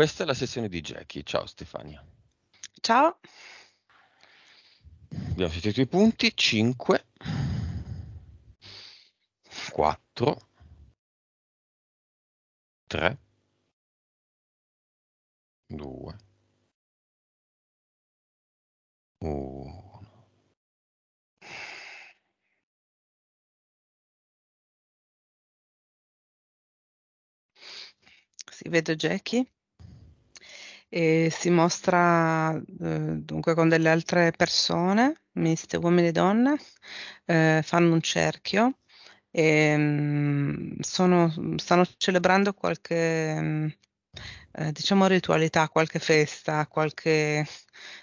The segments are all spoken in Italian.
Questa è la sessione di Jackie. Ciao Stefania. Ciao. Abbiamo finito i punti. 5, 4, 3, 2, 1. Sì, vedo Jackie e si mostra eh, dunque con delle altre persone, miste uomini e donne, eh, fanno un cerchio e mm, sono, mm, stanno celebrando qualche mm, eh, diciamo ritualità, qualche festa, qualche,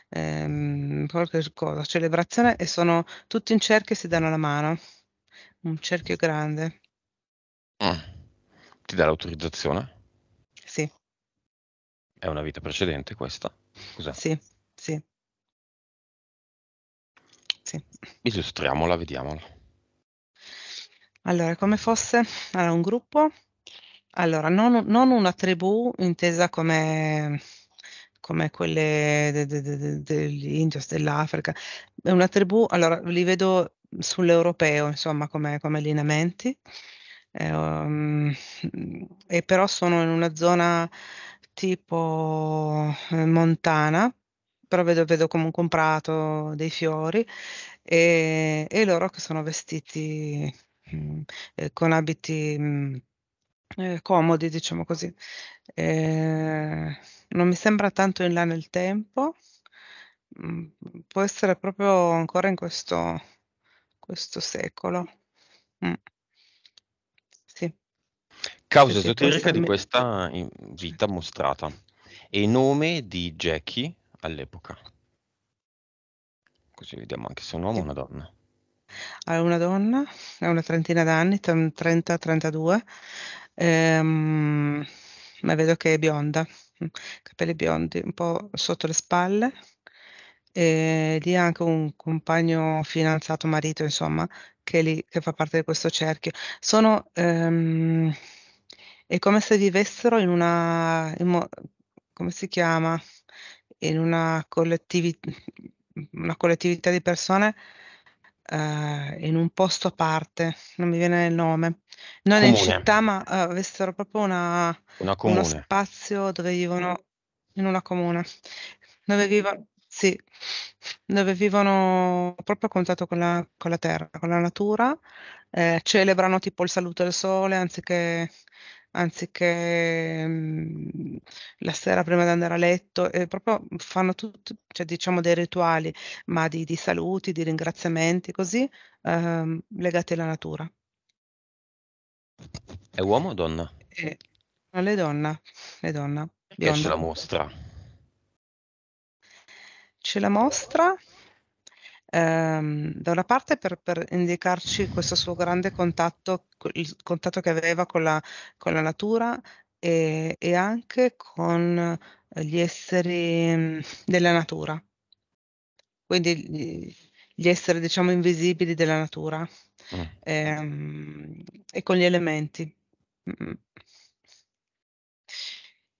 ehm, qualche cosa, celebrazione e sono tutti in cerchio e si danno la mano, un cerchio grande. Mm. Ti dà l'autorizzazione? Sì. È una vita precedente questa? Cos'è? Sì, sì. sì. Illustriamola, vediamola. Allora, come fosse? Allora, un gruppo, allora, non, non una tribù intesa come, come quelle de, de, de, degli Indios dell'Africa, è una tribù, allora li vedo sull'europeo, insomma, come, come lineamenti. Eh, um, e però sono in una zona tipo eh, montana, però vedo, vedo comunque un prato, dei fiori e, e loro che sono vestiti mh, mm, eh, con abiti mm, eh, comodi, diciamo così. Eh, non mi sembra tanto in là nel tempo, mm, può essere proprio ancora in questo, questo secolo. Mm. Causa esoterica di questa vita mostrata e nome di Jackie all'epoca. Così vediamo anche se è un uomo o ah, una donna. È una donna, ha una trentina d'anni, 30-32, ehm, ma vedo che è bionda, capelli biondi, un po' sotto le spalle. E lì ha anche un compagno fidanzato, marito, insomma, che, lì, che fa parte di questo cerchio. Sono... Ehm, è come se vivessero in una, in mo- come si chiama? In una, collettivi- una collettività di persone eh, in un posto a parte, non mi viene il nome. Non in città, ma eh, avessero proprio una- Una uno spazio dove vivono in una comune, dove vivono, sì, dove vivono proprio a contatto con la, con la terra, con la natura, eh, celebrano tipo il saluto del sole anziché anziché mh, mhmm, la sera prima di andare a letto, e eh, proprio fanno tutto, cioè diciamo dei rituali, ma di, di saluti, di ringraziamenti, così ehm, legati alla natura. È uomo o donna? Eh, e, no, le donna, le donna. Perché bionda. ce la mostra? Ce la mostra ehm, da una parte per, per, indicarci questo suo grande contatto, il contatto che aveva con la, con la natura e, e, anche con eh, gli esseri mm, della natura, quindi gli esseri diciamo invisibili della natura mm. ehm, e con gli elementi. Mm.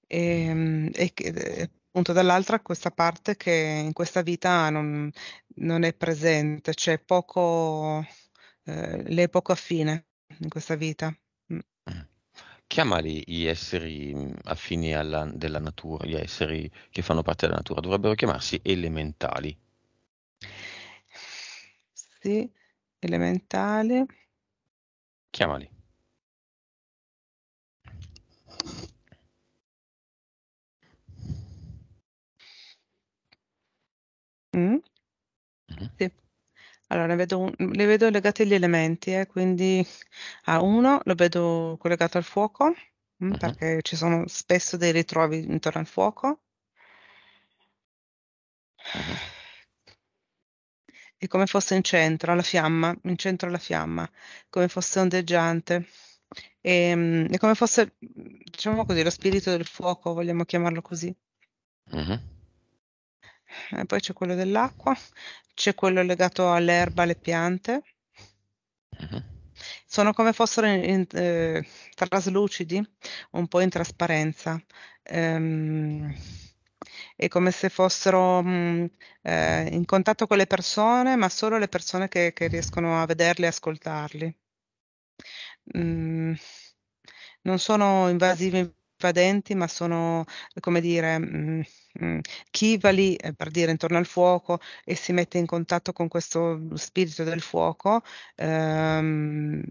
Ehm, e, e, appunto dall'altra questa parte che in questa vita non, non è presente, c'è cioè poco, eh, le è poco affine in questa vita. Mm. Mm. Chiamali gli esseri mm, affini alla, della natura, gli esseri che fanno parte della natura, dovrebbero chiamarsi elementali. Sì, elementali. Chiamali. Mh. Mm? Mh-mh. Sì. Allora ne vedo un li vedo legati agli elementi, eh, quindi a uno lo vedo collegato al fuoco, mm, mh, mm-hmm. mh perché ci sono spesso dei ritrovi intorno al fuoco. Mh-mh. È come fosse in centro alla fiamma, in centro alla fiamma, come fosse ondeggiante. E, ehm, è come fosse, diciamo così, lo spirito del fuoco, vogliamo chiamarlo così. Mh-mh eh, poi c'è quello dell'acqua, c'è quello legato all'erba, alle piante. Uh-huh. Sono come fossero in, in, eh, traslucidi, un po' in trasparenza. Ehm, è come se fossero mh, mm, eh, in contatto con le persone, ma solo le persone che, che riescono a vederli e ascoltarli. Mm, non sono invasivi invadenti, ma sono, come dire, chi va lì per dire, intorno al fuoco e si mette in contatto con questo spirito del fuoco. Ehm,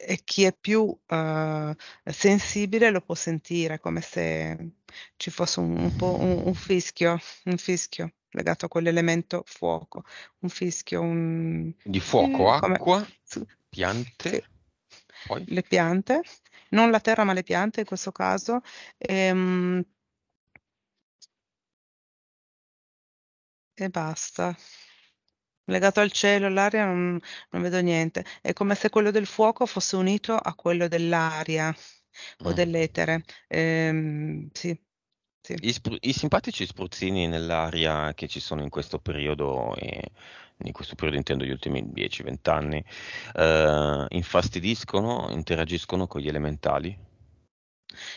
e chi è più eh, sensibile lo può sentire come se ci fosse un, un po' un, un, fischio, un fischio legato a quell'elemento fuoco, un fischio un... di fuoco, come... acqua, piante, sì. le piante non la terra ma le piante in questo caso. Ehm, e basta. Legato al cielo, all'aria, non, non, vedo niente. È come se quello del fuoco fosse unito a quello dell'aria o mm. dell'etere. Ehm, sì. Sì. I, spru- I, simpatici spruzzini nell'aria che ci sono in questo periodo, e in questo periodo intendo gli ultimi 10-20 anni, eh, infastidiscono, interagiscono con gli elementali?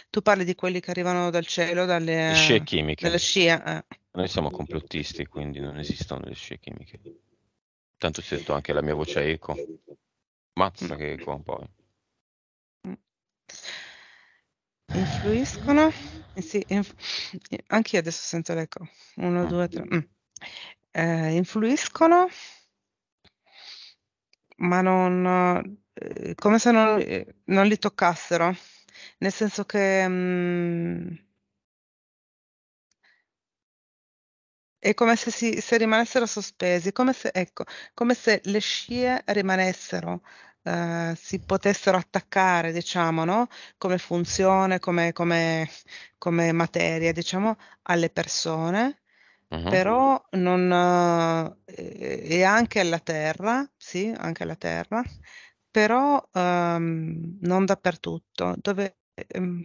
Tu parli di quelli che arrivano dal cielo, dalle scie chimiche. Dalla scia. Eh. Noi siamo complottisti, quindi non esistono le scie chimiche. Tanto si è detto anche la mia voce è eco. Mazza che eco un po' mm. Influiscono? Eh sì, inf- anche io adesso sento l'eco. Uno, ah. due, tre. Mm. Eh, influiscono, ma non... Eh, come se non, eh, non, li toccassero. Nel senso che... Mm, è come se, si, se rimanessero sospesi, come se, ecco, come se le scie rimanessero eh, si potessero attaccare, diciamo, no? come funzione, come, come, come materia, diciamo, alle persone, Uh-huh. però non, eh, e anche alla terra, sì, anche alla terra, però um, non dappertutto, dove um,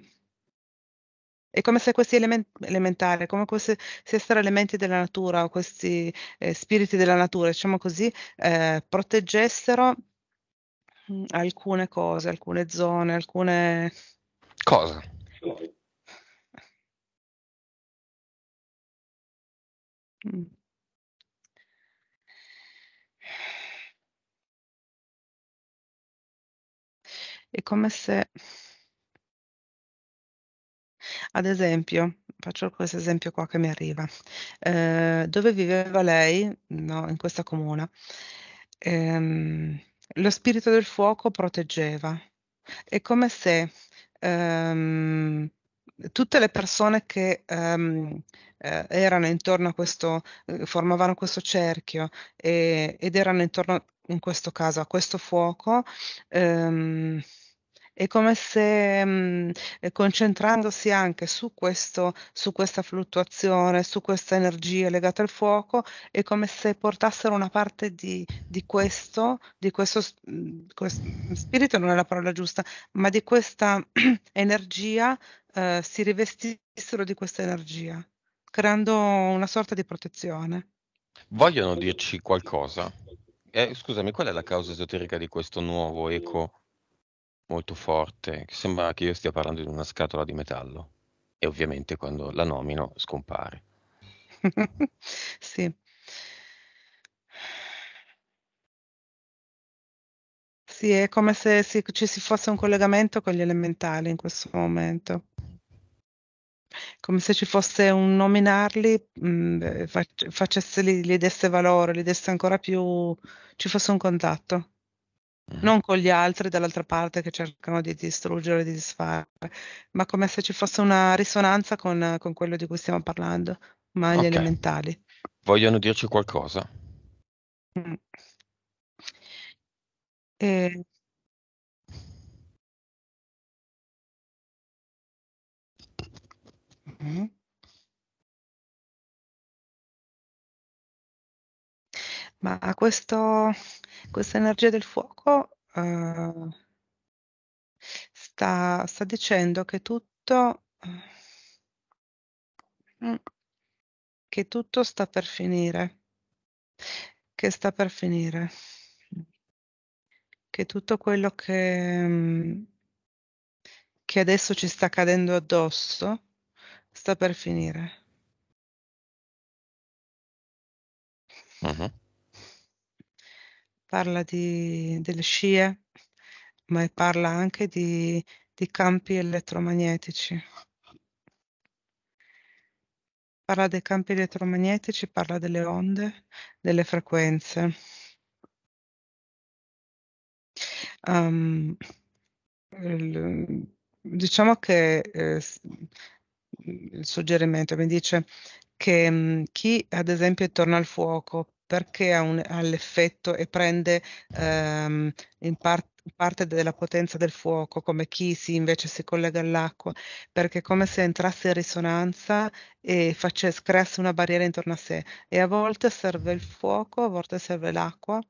è come se questi element- elementari, come se questi essere elementi della natura, o questi eh, spiriti della natura, diciamo così, eh, proteggessero Mm, alcune cose, alcune zone, alcune... cose. Mm. È come se, ad esempio, faccio questo esempio qua che mi arriva, eh, dove viveva lei, no, in questa comuna, ehm, lo spirito del fuoco proteggeva. È come se um, tutte le persone che um, eh, erano intorno a questo, eh, formavano questo cerchio e, ed erano intorno, in questo caso, a questo fuoco, um, è come se mh, mhmm, eh, concentrandosi anche su, questo, su questa fluttuazione, su questa energia legata al fuoco, è come se portassero una parte di, di questo, di questo, mhmm, questo spirito non è la parola giusta, ma di questa energia, eh, si rivestissero di questa energia, creando una sorta di protezione. Vogliono dirci qualcosa? Eh, scusami, qual è la causa esoterica di questo nuovo eco molto forte, che sembra che io stia parlando di una scatola di metallo. E ovviamente quando la nomino scompare. sì. Sì, è come se si, ci si fosse un collegamento con gli elementali in questo momento. Come se ci fosse un nominarli, mh, mm, eh, facesse, li, li desse valore, li desse ancora più, ci fosse un contatto. Mm-hmm. Non con gli altri dall'altra parte che cercano di distruggere, di disfare, ma come se ci fosse una risonanza con, con quello di cui stiamo parlando, ma gli okay. elementali. Vogliono dirci qualcosa? Mm. E... Mm. ma questo, questa energia del fuoco uh, sta, sta, dicendo che tutto, eh, mm, che tutto sta per finire, che sta per finire, che tutto quello che, mm, che adesso ci sta cadendo addosso sta per finire. Uh-huh parla di, delle scie, ma parla anche di, di campi elettromagnetici. Parla dei campi elettromagnetici, parla delle onde, delle frequenze. Um, il, diciamo che eh, il suggerimento mi dice che mh, mm, chi ad esempio è intorno al fuoco perché ha, un, ha l'effetto e prende ehm, in parte parte della potenza del fuoco, come chi si invece si collega all'acqua, perché è come se entrasse in risonanza e facesse, creasse una barriera intorno a sé. E a volte serve il fuoco, a volte serve l'acqua,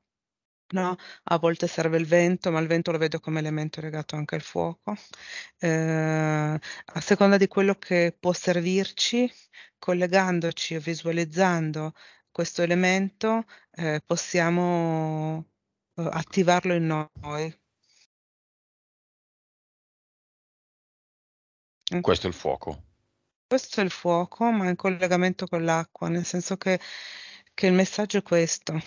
no? a volte serve il vento, ma il vento lo vedo come elemento legato anche al fuoco. Eh, a seconda di quello che può servirci, collegandoci o visualizzando questo elemento eh, possiamo eh, attivarlo in noi. Eh. Questo è il fuoco. Questo è il fuoco, ma in collegamento con l'acqua, nel senso che, che, il messaggio è questo,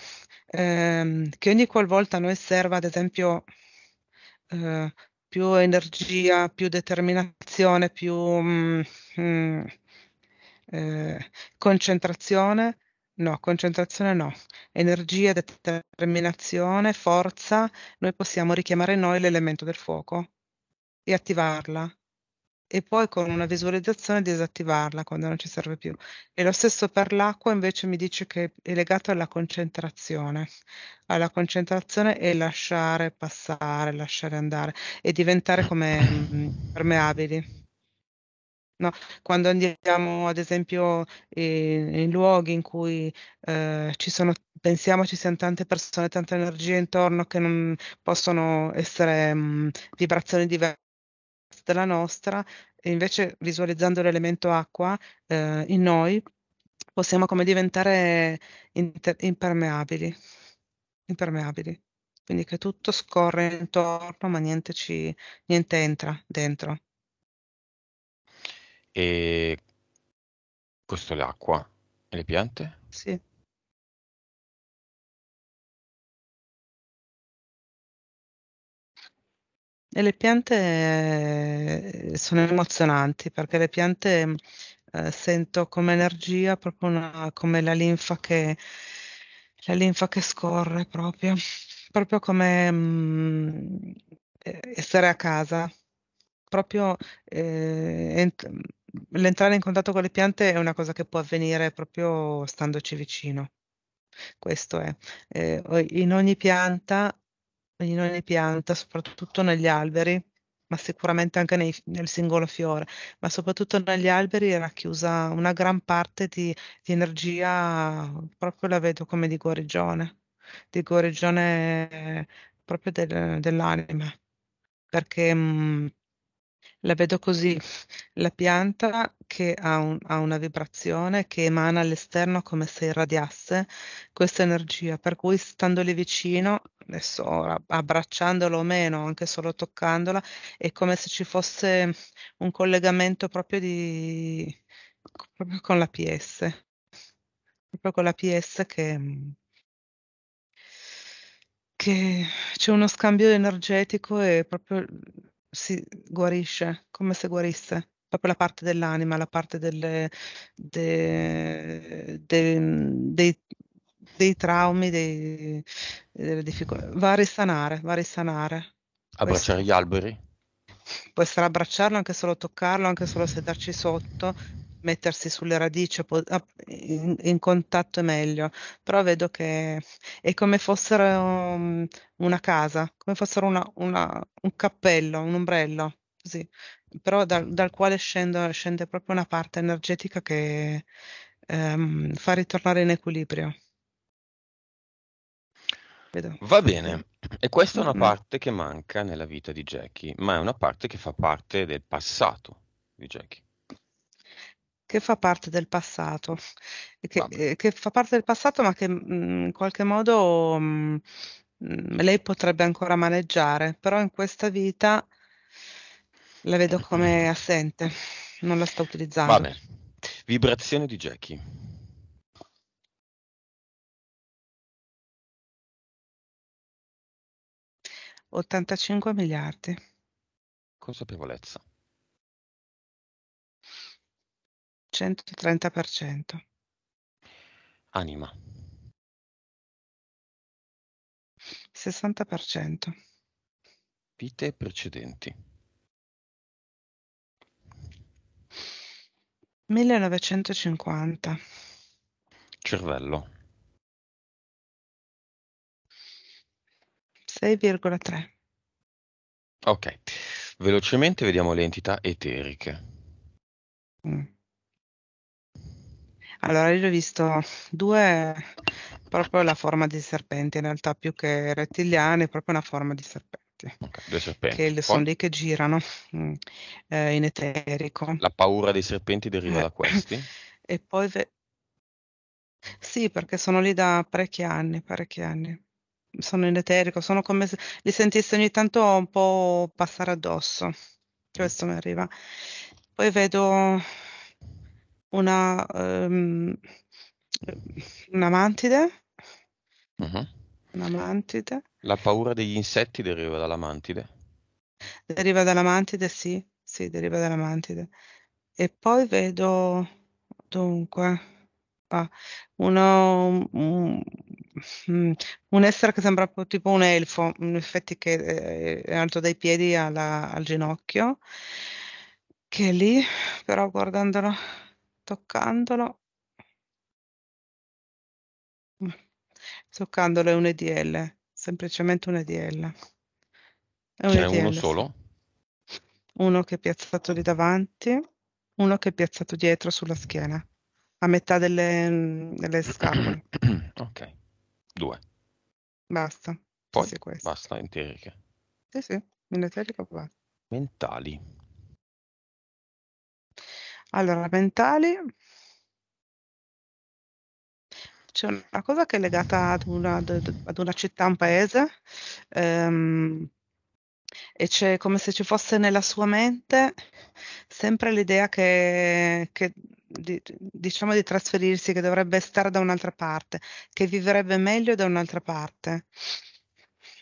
ehm, che ogni qualvolta a noi serva, ad esempio, eh, più energia, più determinazione, più mh, mm, mh, mm, eh, concentrazione, No, concentrazione no. Energia, determinazione, forza, noi possiamo richiamare noi l'elemento del fuoco e attivarla e poi con una visualizzazione disattivarla quando non ci serve più. E lo stesso per l'acqua invece mi dice che è legato alla concentrazione, alla concentrazione e lasciare passare, lasciare andare e diventare come mm, impermeabili no? Quando andiamo ad esempio in, in luoghi in cui eh, ci sono, pensiamo ci siano tante persone, tante energie intorno che non possono essere mh, mm, vibrazioni diverse dalla nostra, e invece visualizzando l'elemento acqua eh, in noi possiamo come diventare inter- impermeabili, impermeabili, quindi che tutto scorre intorno ma niente, ci, niente entra dentro. E questo è l'acqua. E le piante? Sì. E le piante eh, sono emozionanti perché le piante eh, sento come energia, proprio una, come la linfa, che, la linfa che scorre proprio, proprio come mh, mm, eh, essere a casa, proprio eh, l'entrare in contatto con le piante è una cosa che può avvenire proprio standoci vicino. Questo è. Eh, in ogni pianta, in ogni pianta, soprattutto negli alberi, ma sicuramente anche nei, nel singolo fiore, ma soprattutto negli alberi è racchiusa una gran parte di, di energia, proprio la vedo come di guarigione, di guarigione eh, proprio del, dell'anima, perché mh, mm, la vedo così, la pianta che ha, un, ha, una vibrazione che emana all'esterno come se irradiasse questa energia, per cui stando lì vicino, adesso abbracciandola o meno, anche solo toccandola, è come se ci fosse un collegamento proprio, di, proprio con la PS, proprio con la PS che che c'è uno scambio energetico e proprio si guarisce, come se guarisse, proprio la parte dell'anima, la parte delle, de, de, de, dei traumi, dei, delle difficoltà. Va a risanare, va a risanare. Abbracciare gli alberi? Può essere abbracciarlo, anche solo toccarlo, anche solo sederci sotto, mettersi sulle radici in, in, contatto è meglio, però vedo che è come fossero mm, una casa, come fossero una, una, un cappello, un ombrello, così, però dal, dal quale scende, scende, proprio una parte energetica che ehm, fa ritornare in equilibrio. Vedo. Va bene, e questa è una mm. parte che manca nella vita di Jackie, ma è una parte che fa parte del passato di Jackie che fa parte del passato, che, eh, che fa parte del passato ma che mm, in qualche modo mh, mm, mm, lei potrebbe ancora maneggiare, però in questa vita la vedo come assente, non la sta utilizzando. Vabbè. Vibrazione di Jackie. Ottantacinque miliardi. Consapevolezza. 30%, il 30%. Anima. 60%. Vite precedenti. 1950. Cervello. 6,3. Ok, velocemente vediamo le entità eteriche. Mm. Allora, io ho visto due, proprio la forma di serpenti, in realtà più che rettiliani, proprio una forma di serpenti. Due serpenti. Che Poi? sono lì che girano mm, eh, in eterico. La paura dei serpenti deriva eh. da questi? e poi ve- sì, perché sono lì da parecchi anni, parecchi anni. Sono in eterico, sono come se li sentissi ogni tanto un po' passare addosso. Questo mm. mi arriva. Poi vedo una, um, ehm, una mantide. Uh-huh. Una mantide. La paura degli insetti deriva dalla mantide. Deriva dalla mantide, sì, sì, deriva dalla mantide. E poi vedo, dunque, ah, uno, un, mm, mm, un, essere che sembra tipo un elfo, in effetti che eh, è alto dai piedi alla, al ginocchio, che è lì, però guardandolo toccandolo. Toccandolo è un EDL, semplicemente un EDL. È un Ce n'è uno solo? Uno che è piazzato lì davanti, uno che è piazzato dietro sulla schiena, a metà delle, delle scapole. ok, due. Basta. Poi sì, basta, interiche. Sì, sì, in basta. Mentali. Allora, mentali, c'è una cosa che è legata ad una, ad una città, un paese, ehm, e c'è come se ci fosse nella sua mente sempre l'idea che, che di, diciamo di trasferirsi, che dovrebbe stare da un'altra parte, che vivrebbe meglio da un'altra parte.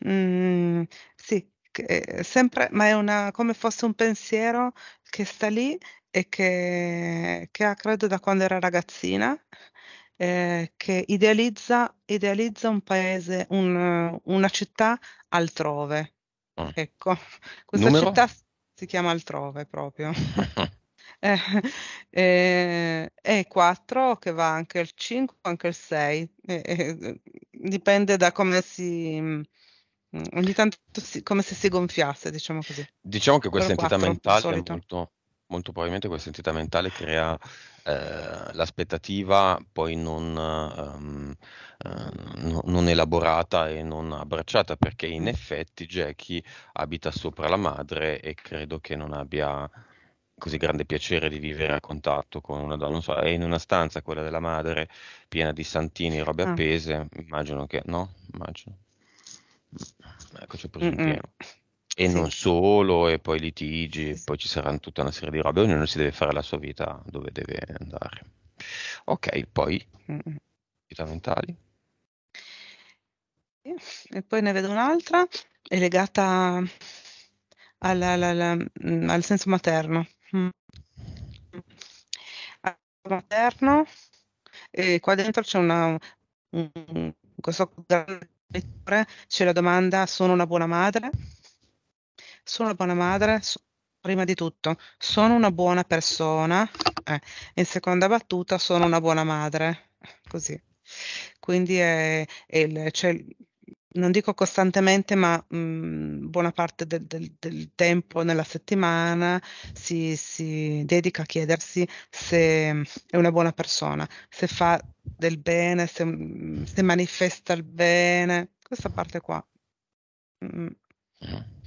Mm, sì, eh, sempre, ma è una, come fosse un pensiero che sta lì e che che ha credo da quando era ragazzina, ehm, che idealizza idealizza un paese, un una città altrove. Ah. Ecco, questa Numero? città si chiama Altrove proprio. Eh, ehm, e 4 che va anche al 5, anche al 6, e e dipende da come si mm, ogni tanto si come se si gonfiasse, diciamo così. Diciamo che questa Però entità 4 mentale è solito. molto molto probabilmente questa entità mentale crea eh, l'aspettativa poi non, um, uh, non, elaborata e non abbracciata, perché in effetti Jackie abita sopra la madre e credo che non abbia così grande piacere di vivere a contatto con una donna, non so, è in una stanza quella della madre piena di santini e robe ah. appese, immagino che no, immagino. Ecco, ci preso in pieno e sì. non solo, e poi litigi, sì. poi ci saranno tutta una serie di robe, ognuno si deve fare la sua vita dove deve andare. Ok, poi vita mm, mentali. Mm. E poi ne vedo un'altra, è legata alla, alla, alla, mm, al senso materno. Mm. materno, e qua dentro c'è una, un, questo grande lettore, c'è la domanda sono una buona madre? sono una buona madre, so- prima di tutto, sono una buona persona, eh. in seconda battuta sono una buona madre, così. Quindi è, è il, cioè, non dico costantemente, ma mh, mm, buona parte del, del, del, tempo nella settimana si, si, dedica a chiedersi se è una buona persona, se fa del bene, se, mm, se manifesta il bene, questa parte qua. Mm. Eh.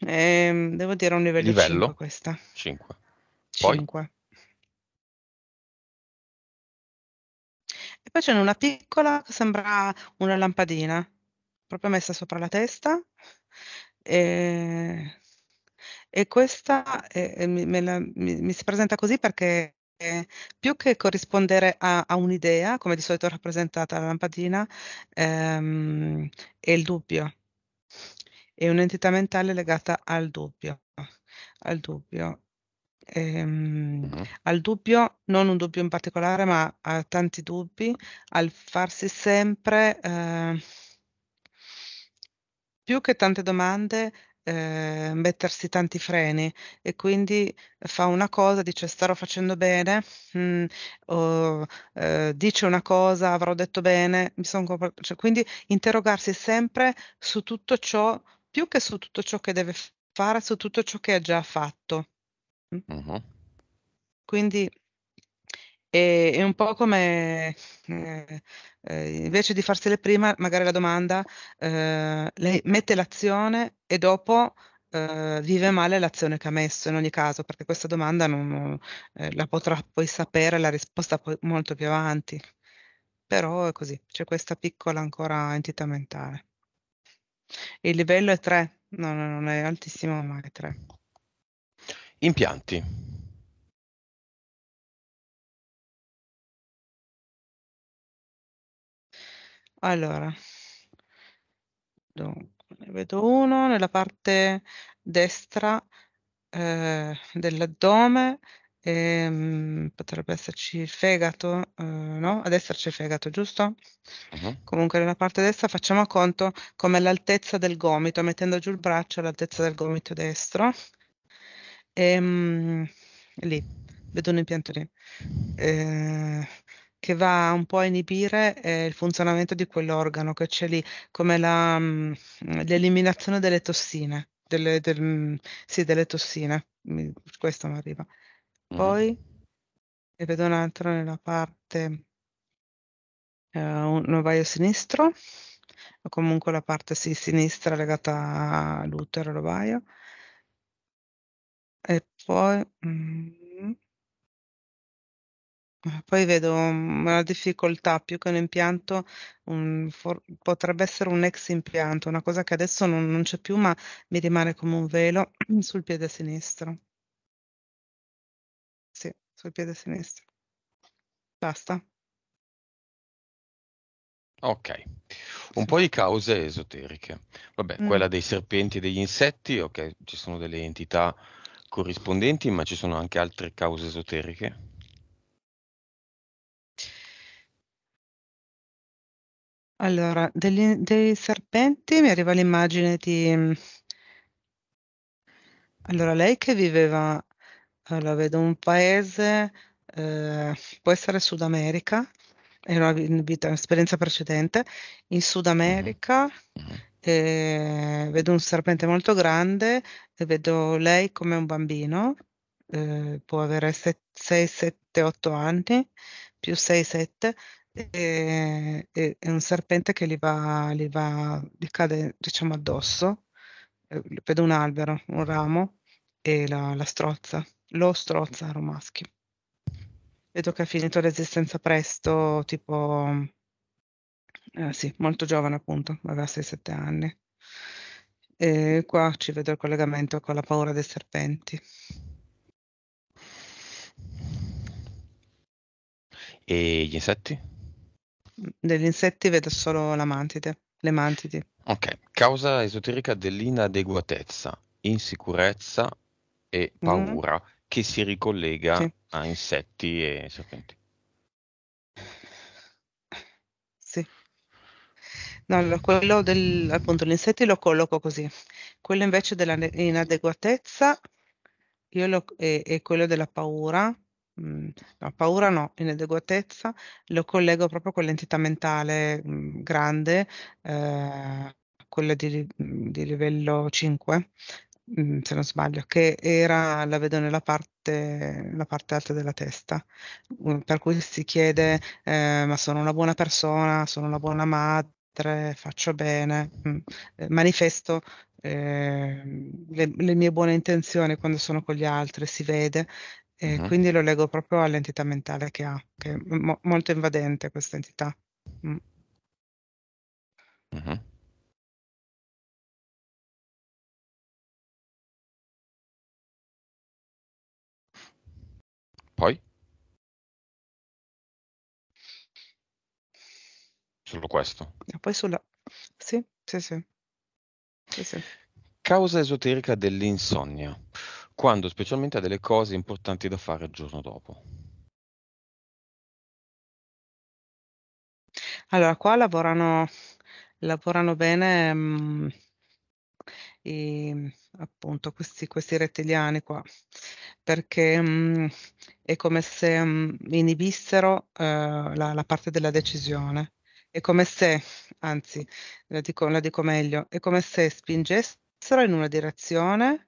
Ehm, devo dire un livello, livello? 5 questa. 5. Poi? 5. E poi c'è una piccola che sembra una lampadina, proprio messa sopra la testa. E, e questa eh, eh mi, la, mi, mi, si presenta così perché eh, più che corrispondere a, a, un'idea, come di solito è rappresentata la lampadina, ehm, è il dubbio è un'entità mentale legata al dubbio, al dubbio. Ehm, uh-huh. al dubbio, non un dubbio in particolare, ma a tanti dubbi, al farsi sempre eh, più che tante domande, eh, mettersi tanti freni e quindi fa una cosa, dice starò facendo bene, mh, mhmm, o, eh, dice una cosa, avrò detto bene, mi sono Cioè, quindi interrogarsi sempre su tutto ciò più che su tutto ciò che deve fare, su tutto ciò che ha già fatto. Uh-huh. Quindi è, è, un po' come eh, eh, invece di farsele prima, magari la domanda, eh, lei mette l'azione e dopo eh, vive male l'azione che ha messo in ogni caso, perché questa domanda non, eh, la potrà poi sapere la risposta poi molto più avanti. Però è così, c'è questa piccola ancora entità mentale. Il livello è 3, no, no, non è altissimo, ma è 3. Impianti. Allora, ne vedo uno nella parte destra eh, dell'addome Ehm, potrebbe esserci il fegato, uhm, no, ad esserci il fegato, giusto? Mh-mh. Uh-huh. Comunque nella parte destra facciamo conto come l'altezza del gomito, mettendo giù il braccio all'altezza del gomito destro. Ehm, lì, vedo un impianto lì, ehm, che va un po' a inibire, ehm, il funzionamento di quell'organo che c'è lì, come la mhmm, l'eliminazione delle tossine, delle del mm, sì, delle tossine. Mi questo m'arriva. Mm-hmm. Poi ne vedo un altro nella parte ehm, un ovaio sinistro, o comunque la parte sì, sinistra legata all'utero, all'ovaio. E poi mhmm poi vedo, una mm, difficoltà più che un impianto, un for potrebbe essere un ex impianto, una cosa che adesso non non c'è più, ma mi rimane come un velo sul piede sinistro sul piede sinistro. Basta. Ok, un po' di cause esoteriche. Vabbè, mm. quella dei serpenti e degli insetti, ok, ci sono delle entità corrispondenti, ma ci sono anche altre cause esoteriche. Allora, degli, dei serpenti mi arriva l'immagine di... Mm, allora, lei che viveva allora, vedo un paese, ehm, può essere Sud America, era un'esperienza precedente. In Sud America, mh eh, vedo un serpente molto grande e vedo lei come un bambino, ehm, può avere 6, 7, 8 anni, più 6, 7, ehm, e è un serpente che gli va gli va gli cade, diciamo, addosso. Ehm, vedo un albero, un ramo e la la strozza lo strozzano maschi. Vedo che ha finito l'esistenza presto, tipo... Eh, sì, molto giovane appunto, aveva 6-7 anni. E qua ci vedo il collegamento con la paura dei serpenti. E gli insetti? Degli insetti vedo solo la mantide, le mantidi. Ok, causa esoterica dell'inadeguatezza, insicurezza e mm-hmm. paura. Mm che si ricollega sì. a insetti e serpenti. Sì. No, quello del, appunto, gli insetti lo colloco così. Quello invece dell'inadeguatezza e, e quello della paura, mm, no, paura no, inadeguatezza, lo collego proprio con l'entità mentale mm, grande, eh, quella di, di, livello 5, Mm, se non sbaglio, che era la vedo nella parte la parte alta della testa, mm, per cui si chiede, ehm: "Ma sono una buona persona, sono una buona madre, faccio bene, mm, eh, manifesto, ehm, le le mie buone intenzioni quando sono con gli altri", si vede, e quindi lo leggo proprio all'entità mentale che ha, che è mo molto invadente questa entità. Mh. Mh-mh. Poi? Solo questo. E poi sulla... Sì, sì, sì. sì, sì. Causa esoterica dell'insonnia, quando specialmente ha delle cose importanti da fare il giorno dopo. Allora, qua lavorano, lavorano bene mh, mm, i, appunto questi, questi rettiliani qua, perché mh, mm, è come se mh, mm, inibissero eh, la, la, parte della decisione, è come se, anzi, la dico, la dico meglio, è come se spingessero in una direzione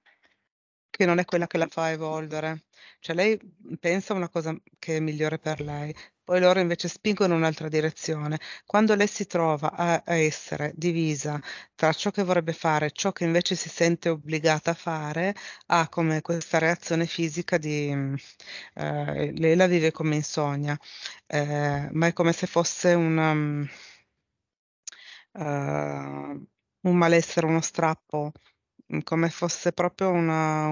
che non è quella che la fa evolvere. Cioè lei, mhmm, pensa a una cosa mhmm, che è migliore per lei, poi loro invece spingono in un'altra direzione. Quando lei si trova a a essere divisa tra ciò che vorrebbe fare e ciò che invece si sente obbligata a fare, ha come questa reazione fisica di mhmm, eh, lei la vive come insonnia, ehm, ma è come se fosse una mhmm, ehm, un malessere, uno strappo. Mhmm, come fosse proprio una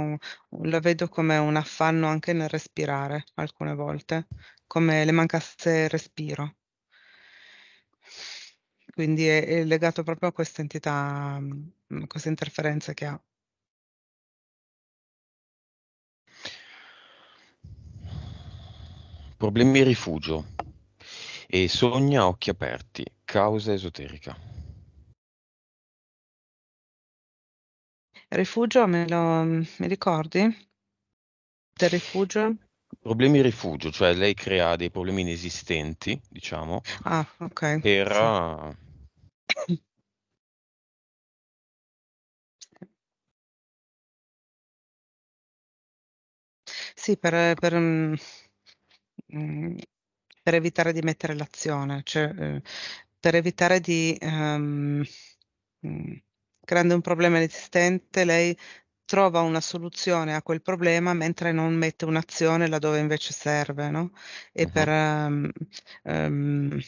u la vedo come un affanno anche nel respirare alcune volte, come le mancasse il respiro. Quindi è è legato proprio a questa entità mhmm, a queste interferenze che ha. Problemi rifugio e sogna a occhi aperti, causa esoterica. Rifugio, me lo mi ricordi? Del rifugio? Problemi rifugio, cioè lei crea dei problemi inesistenti, diciamo, Ah, ok per... Sì. Sì, per per, mm, mm, per evitare di mettere l'azione, cioè, eh, per evitare di, ehm, mm, creando un problema esistente, lei trova una soluzione a quel problema mentre non mette un'azione laddove invece serve, no? E uh-huh. per... Um, um,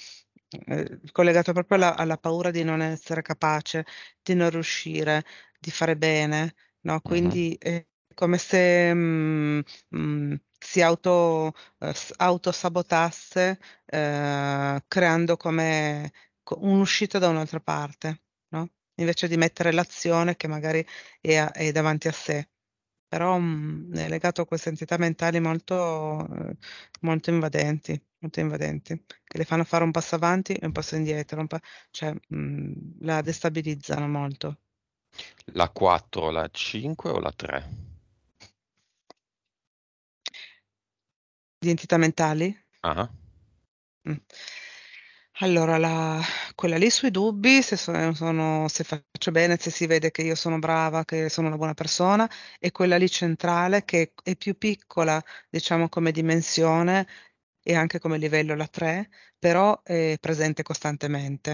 eh, collegato proprio alla, alla, paura di non essere capace, di non riuscire, di fare bene, no? Quindi uh-huh. è come se mh, mm, mh, mm, si auto, eh, autosabotasse eh, creando come un'uscita da un'altra parte, no? invece di mettere l'azione che magari è, a, è davanti a sé. Però mh, mm, è legato a queste entità mentali molto, eh, molto invadenti, molto invadenti, che le fanno fare un passo avanti e un passo indietro, un pa- cioè mh, mm, la destabilizzano molto. La 4, la 5 o la 3? Di entità mentali? Ah. Uh-huh. Allora la quella lì sui dubbi, se so eh, sono se faccio bene, se si vede che io sono brava, che sono una buona persona, e quella lì centrale che è più piccola, diciamo, come dimensione e anche come livello la 3, però è presente costantemente.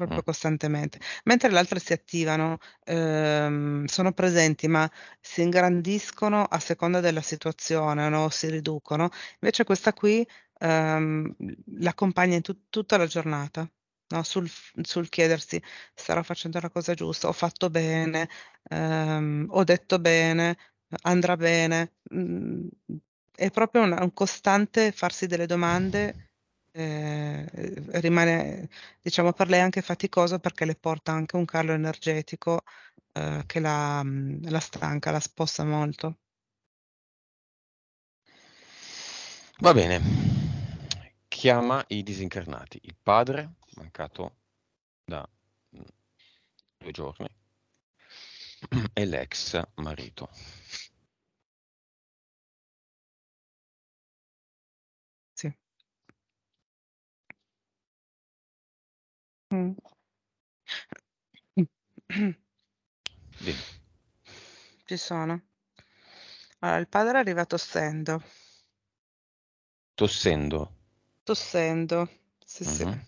Mm. Proprio costantemente. Mentre le altre si attivano, ehm, sono presenti, ma si ingrandiscono a seconda della situazione, no, si riducono. Invece questa qui ehm, l'accompagna in tut- tutta la giornata. No? Sul, sul, chiedersi starò facendo la cosa giusta, ho fatto bene, ehm, ho detto bene, andrà bene. Mh, mm, è proprio un, un, costante farsi delle domande, eh, rimane diciamo per lei anche faticoso perché le porta anche un calo energetico eh, che la, mm, la stanca, la sposta molto. Va bene, chiama i disincarnati. Il padre, mancato da mm, due giorni, e l'ex marito. Sì. Mm. Bene. Ci sono. Allora, il padre è arrivato tossendo. Tossendo? Tossendo, sì, sì. Mh-mh.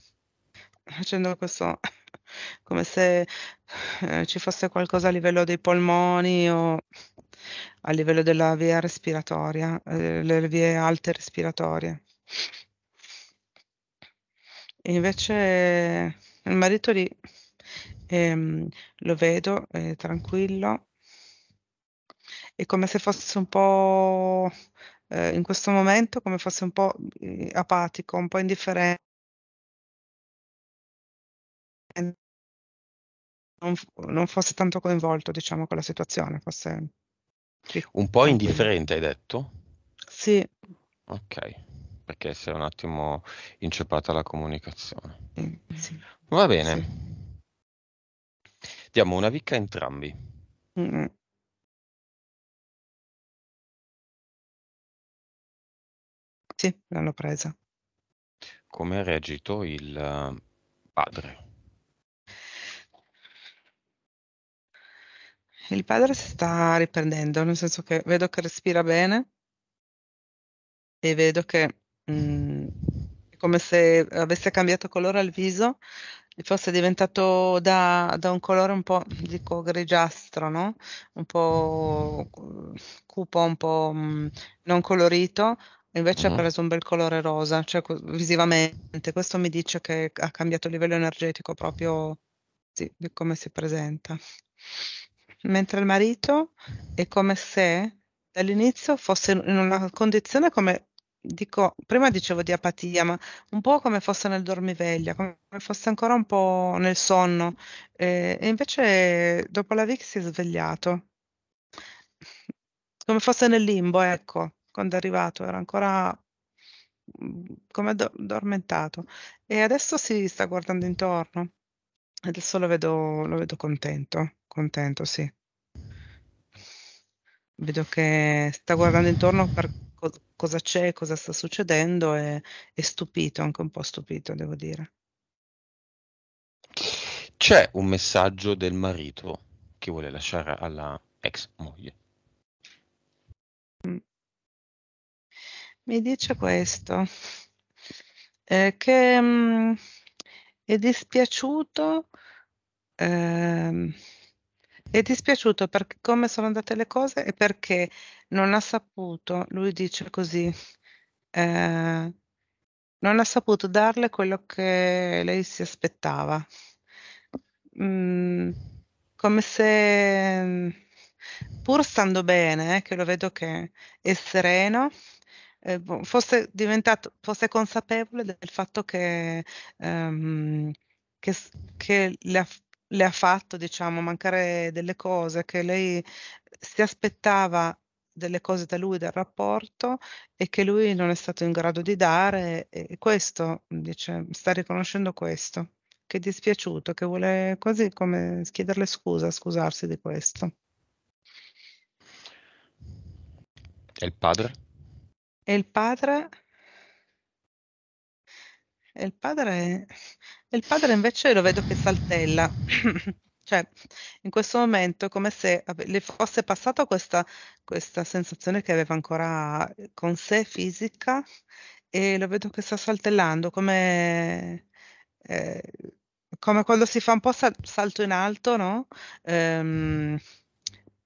Facendo questo come se, ehm, ci fosse qualcosa a livello dei polmoni o a livello della via respiratoria, ehm, le vie alte respiratorie. E invece il marito lì, ehm, lo vedo, è tranquillo. È come se fosse un po' eh, in questo momento come fosse un po' mm, apatico, un po' indifferente. Non, non fosse tanto coinvolto, diciamo, con la situazione, fosse un po' indifferente, hai detto? Sì. Ok, perché si è un attimo inceppata la comunicazione. Sì. Va bene. Sì. Diamo una vicca a entrambi. Mm-hmm. Sì, l'hanno presa. Come ha reagito il eh, padre? Il padre si sta riprendendo, nel senso che vedo che respira bene e vedo che mh, mm, è come se avesse cambiato colore al viso fosse diventato da, da, un colore un po' dico grigiastro, no? un po' cupo, un po' mm, non colorito, Invece mm. ha preso un bel colore rosa, cioè visivamente. Questo mi dice che ha cambiato il livello energetico proprio sì, di come si presenta. Mentre il marito è come se dall'inizio fosse in una condizione come dico, prima dicevo di apatia, ma un po' come fosse nel dormiveglia, come fosse ancora un po' nel sonno. Eh, e invece dopo la VIC si è svegliato, come fosse nel limbo, ecco quando è arrivato, era ancora mhmm, come addormentato e adesso si sta guardando intorno. Adesso lo vedo, lo vedo contento, contento, sì. Vedo che sta guardando intorno per co- cosa c'è, cosa sta succedendo e è stupito, anche un po' stupito, devo dire. C'è un messaggio del marito che vuole lasciare alla ex moglie. mi dice questo, eh, che mh, mm, è dispiaciuto, eh, è dispiaciuto per come sono andate le cose e perché non ha saputo, lui dice così, eh, non ha saputo darle quello che lei si aspettava. Mm, come se, mm, pur stando bene, eh, che lo vedo che è sereno, eh, fosse, fosse consapevole del fatto che, ehm, che, che le, ha, le, ha, fatto, diciamo, mancare delle cose, che lei si aspettava delle cose da lui, del rapporto e che lui non è stato in grado di dare e questo, dice, sta riconoscendo questo, che è dispiaciuto, che vuole quasi come chiederle scusa, scusarsi di questo. E il padre? E il padre? E il padre, e il padre invece lo vedo che saltella. cioè, in questo momento è come se le fosse passata questa, questa sensazione che aveva ancora eh, con sé fisica e lo vedo che sta saltellando come, eh, come quando si fa un po' sal- salto in alto, no? Ehm,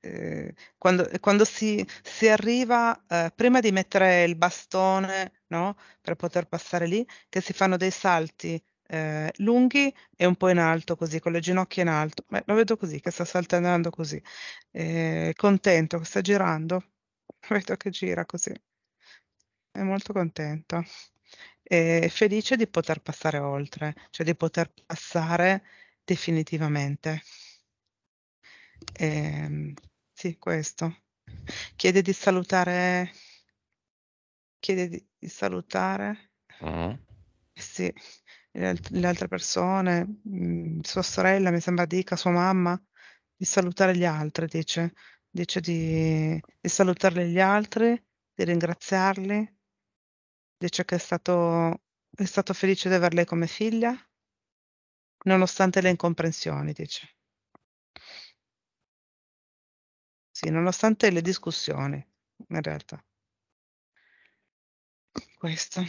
eh, quando, eh, quando si, si arriva, eh, prima di mettere il bastone no, per poter passare lì, che si fanno dei salti eh, lunghi e un po' in alto così, con le ginocchia in alto. Beh, lo vedo così, che sta saltando così, eh, contento, che sta girando, vedo che gira così, è molto contento e felice di poter passare oltre, cioè di poter passare definitivamente. Ehm. Sì, questo. Chiede di salutare chiede di, di salutare Mh-mh. sì, le, le altre persone, mhmm, sua sorella mi sembra dica, sua mamma, di salutare gli altri dice. Dice di di salutarli gli altri, di ringraziarli. Dice che è stato è stato felice di averle come figlia nonostante le incomprensioni, dice. Sì, nonostante le discussioni, in realtà. Questo.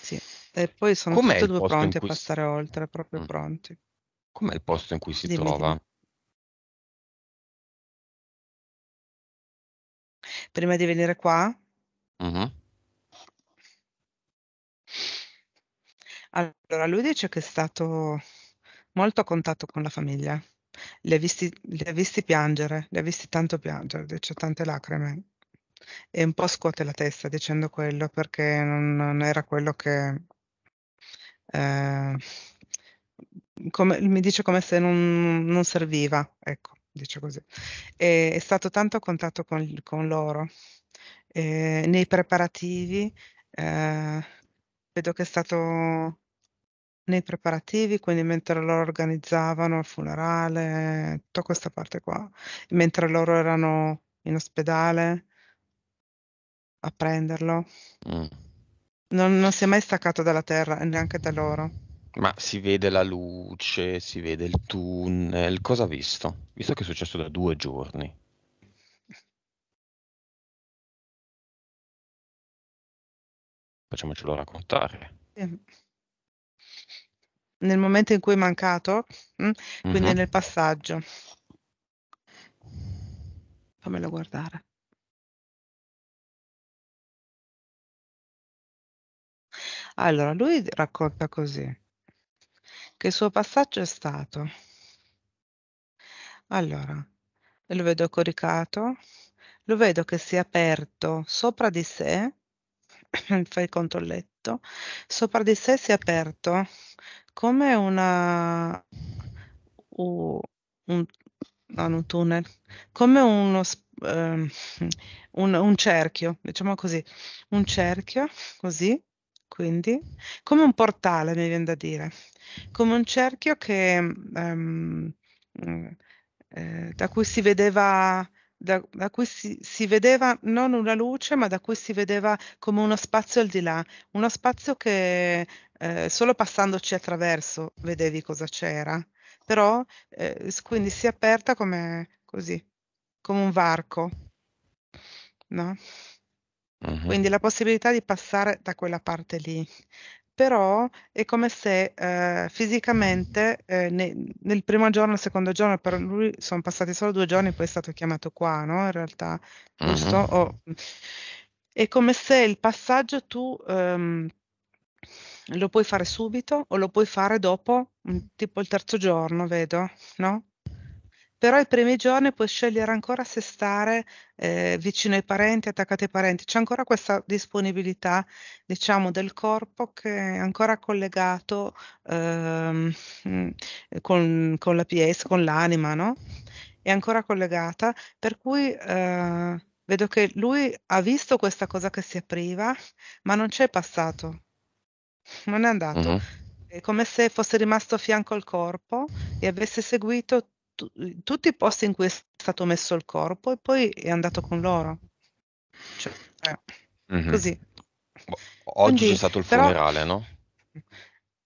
Sì. E poi sono Com'è tutti e due pronti a cui... passare oltre, proprio mm. pronti. Com'è il posto in cui si dimmi, trova? Dimmi. Prima di venire qua? Mm-hmm. Allora, lui dice che è stato molto a contatto con la famiglia le ha visti, li ha visti piangere, le ha visti tanto piangere, dice tante lacrime. E un po' scuote la testa dicendo quello perché non, non era quello che... Eh, come, mi dice come se non, non serviva, ecco, dice così. E, è stato tanto a contatto con, con loro. E, nei preparativi eh, vedo che è stato nei preparativi, quindi mentre loro organizzavano il funerale, tutta questa parte qua, mentre loro erano in ospedale a prenderlo. Mm. Non, non, si è mai staccato dalla terra e neanche da loro. Ma si vede la luce, si vede il tunnel, cosa ha visto? Visto che è successo da due giorni. Facciamocelo raccontare. Sì nel momento in cui è mancato, mh? Mm, quindi mm-hmm. nel passaggio. Fammelo guardare. Allora, lui racconta così, che il suo passaggio è stato. Allora, lo vedo coricato, lo vedo che si è aperto sopra di sé fai controlletto, sopra di sé si è aperto come una, uh, un, non un tunnel, come uno, um, un, un cerchio, diciamo così, un cerchio così, quindi come un portale mi viene da dire, come un cerchio che, um, eh, da cui si vedeva da, da cui si, si, vedeva non una luce, ma da cui si vedeva come uno spazio al di là, uno spazio che eh, solo passandoci attraverso vedevi cosa c'era, però eh, quindi si è aperta come così, come un varco, no? Uh mm-hmm. -huh. Quindi la possibilità di passare da quella parte lì però è come se eh, fisicamente eh, ne, nel primo giorno, il secondo giorno, per lui sono passati solo due giorni, poi è stato chiamato qua, no? In realtà, giusto? Uh-huh. Oh. È come se il passaggio tu ehm, lo puoi fare subito o lo puoi fare dopo, mm, tipo il terzo giorno, vedo, no? però i primi giorni puoi scegliere ancora se stare eh, vicino ai parenti, attaccati ai parenti. C'è ancora questa disponibilità, diciamo, del corpo che è ancora collegato ehm, mm, con, con, la PS, con l'anima, no? È ancora collegata, per cui eh, vedo che lui ha visto questa cosa che si apriva, ma non c'è passato, non è andato. Mm-hmm. È come se fosse rimasto a fianco al corpo e avesse seguito t- tutti i posti in cui è stato messo il corpo e poi è andato con loro. Cioè, eh, mm-hmm. Così. Boh, oggi Quindi, c'è stato il però, funerale, no?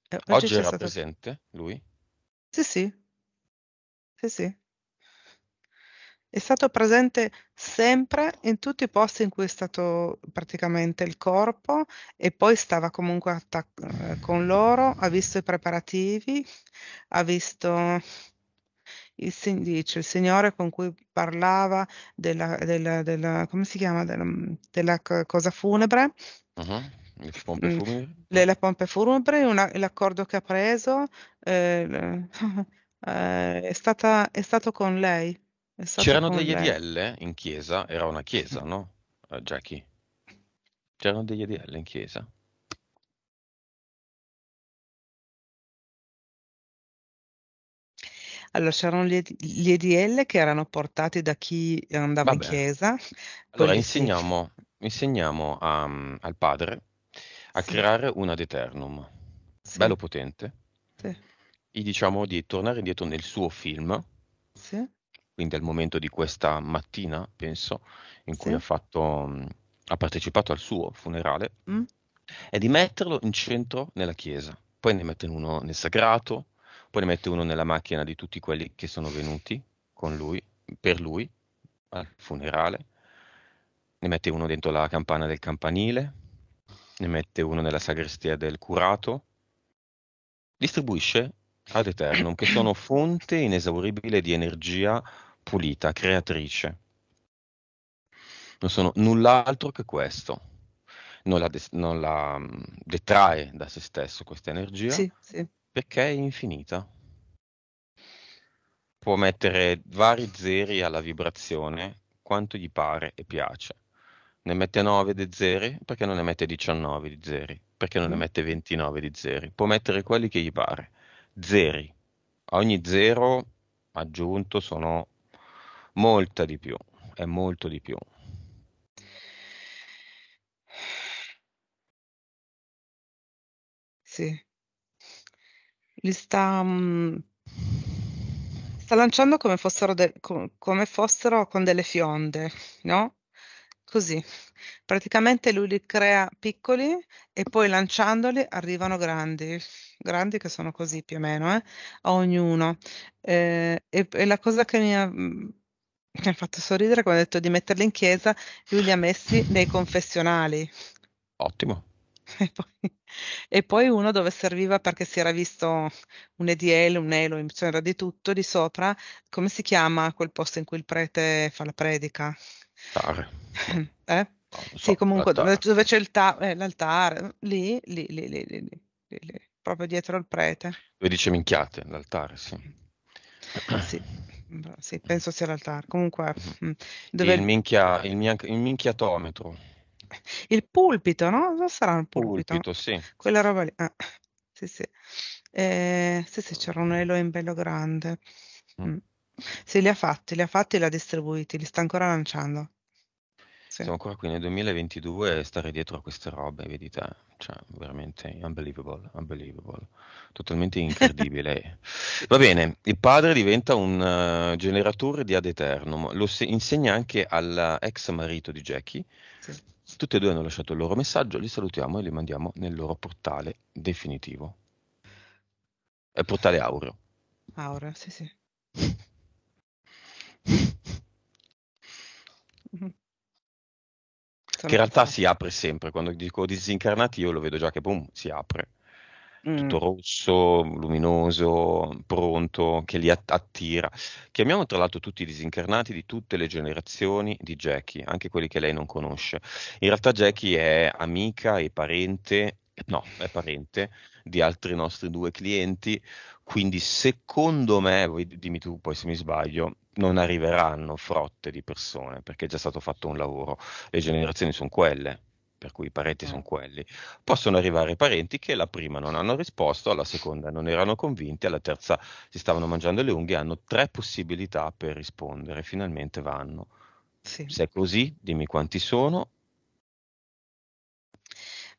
Eh, oggi, oggi era stato... presente lui? Sì, sì. Sì, sì. È stato presente sempre in tutti i posti in cui è stato praticamente il corpo e poi stava comunque attac- eh, con loro, ha visto i preparativi, ha visto il, dice, il Signore con cui parlava della, della, della come si chiama, della, mm, della cosa funebre. Uh-huh. Le pompe funebre? Le, pompe funebre, una, l'accordo che ha preso eh, eh, è, stata, è stato con lei. Stato C'erano con degli EDL in chiesa? Era una chiesa, no? Eh, Jackie? C'erano degli EDL in chiesa? Allora, c'erano gli, gli EDL che erano portati da chi andava Vabbè. in chiesa. Allora, insegniamo, insegniamo a, al padre a sì. creare una deternum, sì. bello potente. Sì. Gli diciamo di tornare indietro nel suo film, sì. quindi al momento di questa mattina, penso, in cui ha, fatto, ha, partecipato al suo funerale, mm. e di metterlo in centro nella chiesa. Poi ne mette uno nel sagrato, poi ne mette uno nella macchina di tutti quelli che sono venuti con lui, per lui al funerale, ne mette uno dentro la campana del campanile, ne mette uno nella sagrestia del curato, distribuisce ad eternum, che sono fonte inesauribile di energia pulita, creatrice. Non sono null'altro che questo. Non la, de- non la detrae da se stesso questa energia, sì, sì perché è infinita. Può mettere vari zeri alla vibrazione quanto gli pare e piace. Ne mette 9 di zeri perché non ne mette 19 di zeri, perché non ne mm. mette 29 di zeri. Può mettere quelli che gli pare. Zeri. ogni zero aggiunto sono molta di più, è molto di più. Sì li sta, mh, mm, sta lanciando come fossero, de- come fossero con delle fionde, no? Così. Praticamente lui li crea piccoli e poi lanciandoli arrivano grandi, grandi che sono così più o meno, eh, a ognuno. Eh, e, e, la cosa che mi ha, mm, mi ha fatto sorridere quando ha detto di metterli in chiesa, lui li ha messi nei confessionali. Ottimo. E poi, e poi uno dove serviva perché si era visto un EDL, un Elo, c'era di tutto di sopra. Come si chiama quel posto in cui il prete fa la predica? Tare. Eh? No, sì, comunque dove, dove, c'è ta- eh, l'altare, lì lì lì, lì, lì, lì, proprio dietro al prete. Dove dice minchiate, l'altare, sì. Eh, sì. sì penso sia l'altare. Comunque, mm-hmm. mm, dove... il, minchia, il, mia, il minchiatometro il pulpito, no? Non sarà il pulpito? Pulpito, sì. Quella roba lì. Ah, sì, sì. Eh, sì, sì, c'era un Elohim bello grande. Mm. mm. Sì, li ha fatti, li ha fatti e li ha distribuiti, li sta ancora lanciando. Sì. Siamo ancora qui nel 2022 e stare dietro a queste robe, vedete, cioè veramente unbelievable, unbelievable, totalmente incredibile. Va bene, il padre diventa un uh, generatore di ad eternum, lo se- insegna anche all'ex eh, marito di Jackie. Sì tutti e due hanno lasciato il loro messaggio, li salutiamo e li mandiamo nel loro portale definitivo. È portale Aureo. Aureo, sì, sì. Che in realtà si apre sempre, quando dico disincarnati io lo vedo già che boom, si apre tutto mm. rosso, luminoso, pronto, che li attira. Chiamiamo tra l'altro tutti i disincarnati di tutte le generazioni di Jackie, anche quelli che lei non conosce. In realtà Jackie è amica e parente, no, è parente di altri nostri due clienti, quindi secondo me, voi dimmi tu poi se mi sbaglio, non arriveranno frotte di persone perché è già stato fatto un lavoro, le generazioni sono quelle, per cui i parenti sono eh. quelli, possono arrivare parenti che alla prima non hanno risposto, alla seconda non erano convinti, alla terza si stavano mangiando le unghie, hanno tre possibilità per rispondere, finalmente vanno. Sì. Se è così, dimmi quanti sono.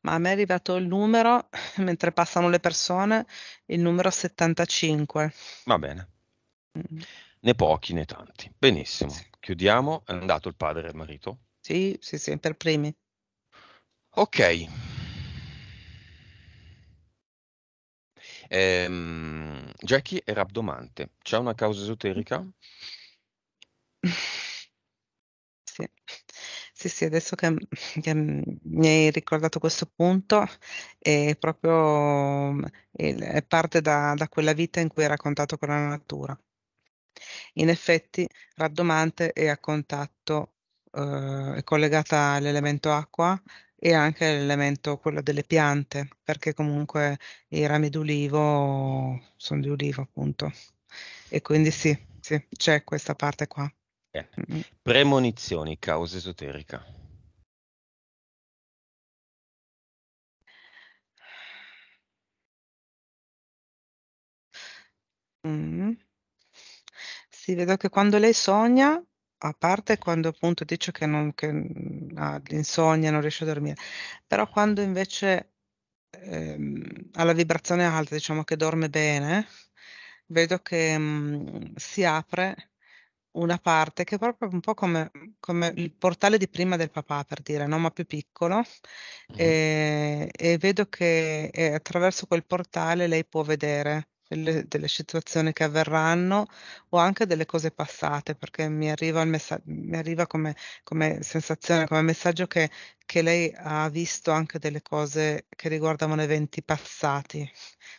Ma a me è arrivato il numero, mentre passano le persone, il numero 75. Va bene. Mm. Né pochi né tanti. Benissimo. Sì. Chiudiamo. È andato il padre e il marito? Sì, sì, sì, per primi. Ok. Ehm, Jackie era abdomante. C'è una causa esoterica? Mm-hmm. Sì. Sì, sì, adesso che, che mi hai ricordato questo punto, è proprio è parte da, da quella vita in cui era a contatto con la natura. In effetti, Raddomante è a contatto, eh, è collegata all'elemento acqua, e anche l'elemento quello delle piante, perché comunque i rami d'ulivo sono di ulivo, appunto. E quindi sì, sì c'è questa parte qua. Eh. Premonizioni, causa esoterica. Mm. Sì, vedo che quando lei sogna a parte quando appunto dice che, non, che mhmm, ha l'insonnia, non riesce a dormire, però quando invece ehm, ha la vibrazione alta, diciamo che dorme bene, vedo che mh, mhmm, si apre una parte che è proprio un po' come, come, il portale di prima del papà, per dire, no? ma più piccolo, e, e, vedo che attraverso quel portale lei può vedere delle, delle situazioni che avverranno o anche delle cose passate, perché mi arriva, messa- mi arriva come, come, sensazione, come messaggio che, che, lei ha visto anche delle cose che riguardavano eventi passati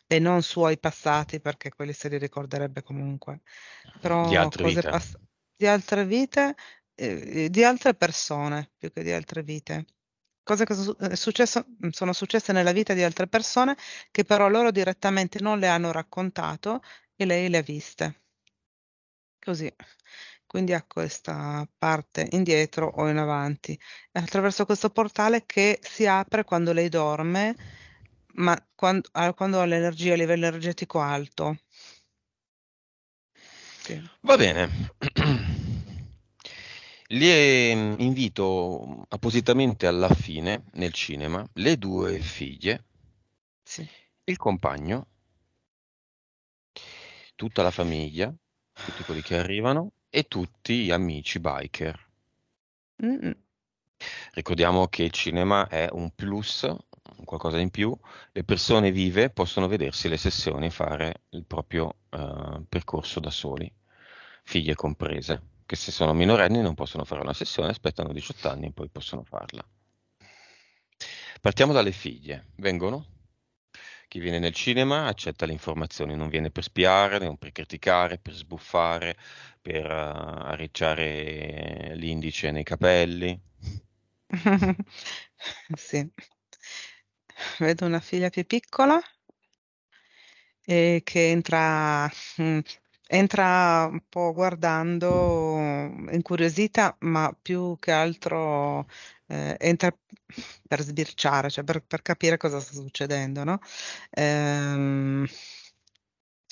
e non suoi passati, perché quelli se li ricorderebbe comunque, però di altre cose Pass- di altre vite, eh, eh, di altre persone più che di altre vite cose che sono, eh, successo, mm, sono successe nella vita di altre persone che però loro direttamente non le hanno raccontato e lei le ha viste. Così. Quindi ha questa parte indietro o in avanti. Attraverso questo portale che si apre quando lei dorme, ma quando, quando ha l'energia a livello energetico alto. Sì. Va bene. Li mm, invito mm, appositamente alla fine nel cinema le due figlie, sì. il compagno, tutta la famiglia, tutti quelli che arrivano e tutti gli amici biker. Mm-mm. Ricordiamo che il cinema è un plus, qualcosa in più, le persone vive possono vedersi le sessioni e fare il proprio uh, percorso da soli, figlie comprese che se sono minorenni non possono fare una sessione, aspettano 18 anni e poi possono farla. Partiamo dalle figlie. Vengono? Chi viene nel cinema accetta le informazioni, non viene per spiare, non per criticare, per sbuffare, per uh, arricciare l'indice nei capelli. sì. Vedo una figlia più piccola e eh, che entra mm, entra un po' guardando, incuriosita, ma più che altro eh, entra per sbirciare, cioè per, per, capire cosa sta succedendo, no? Ehm,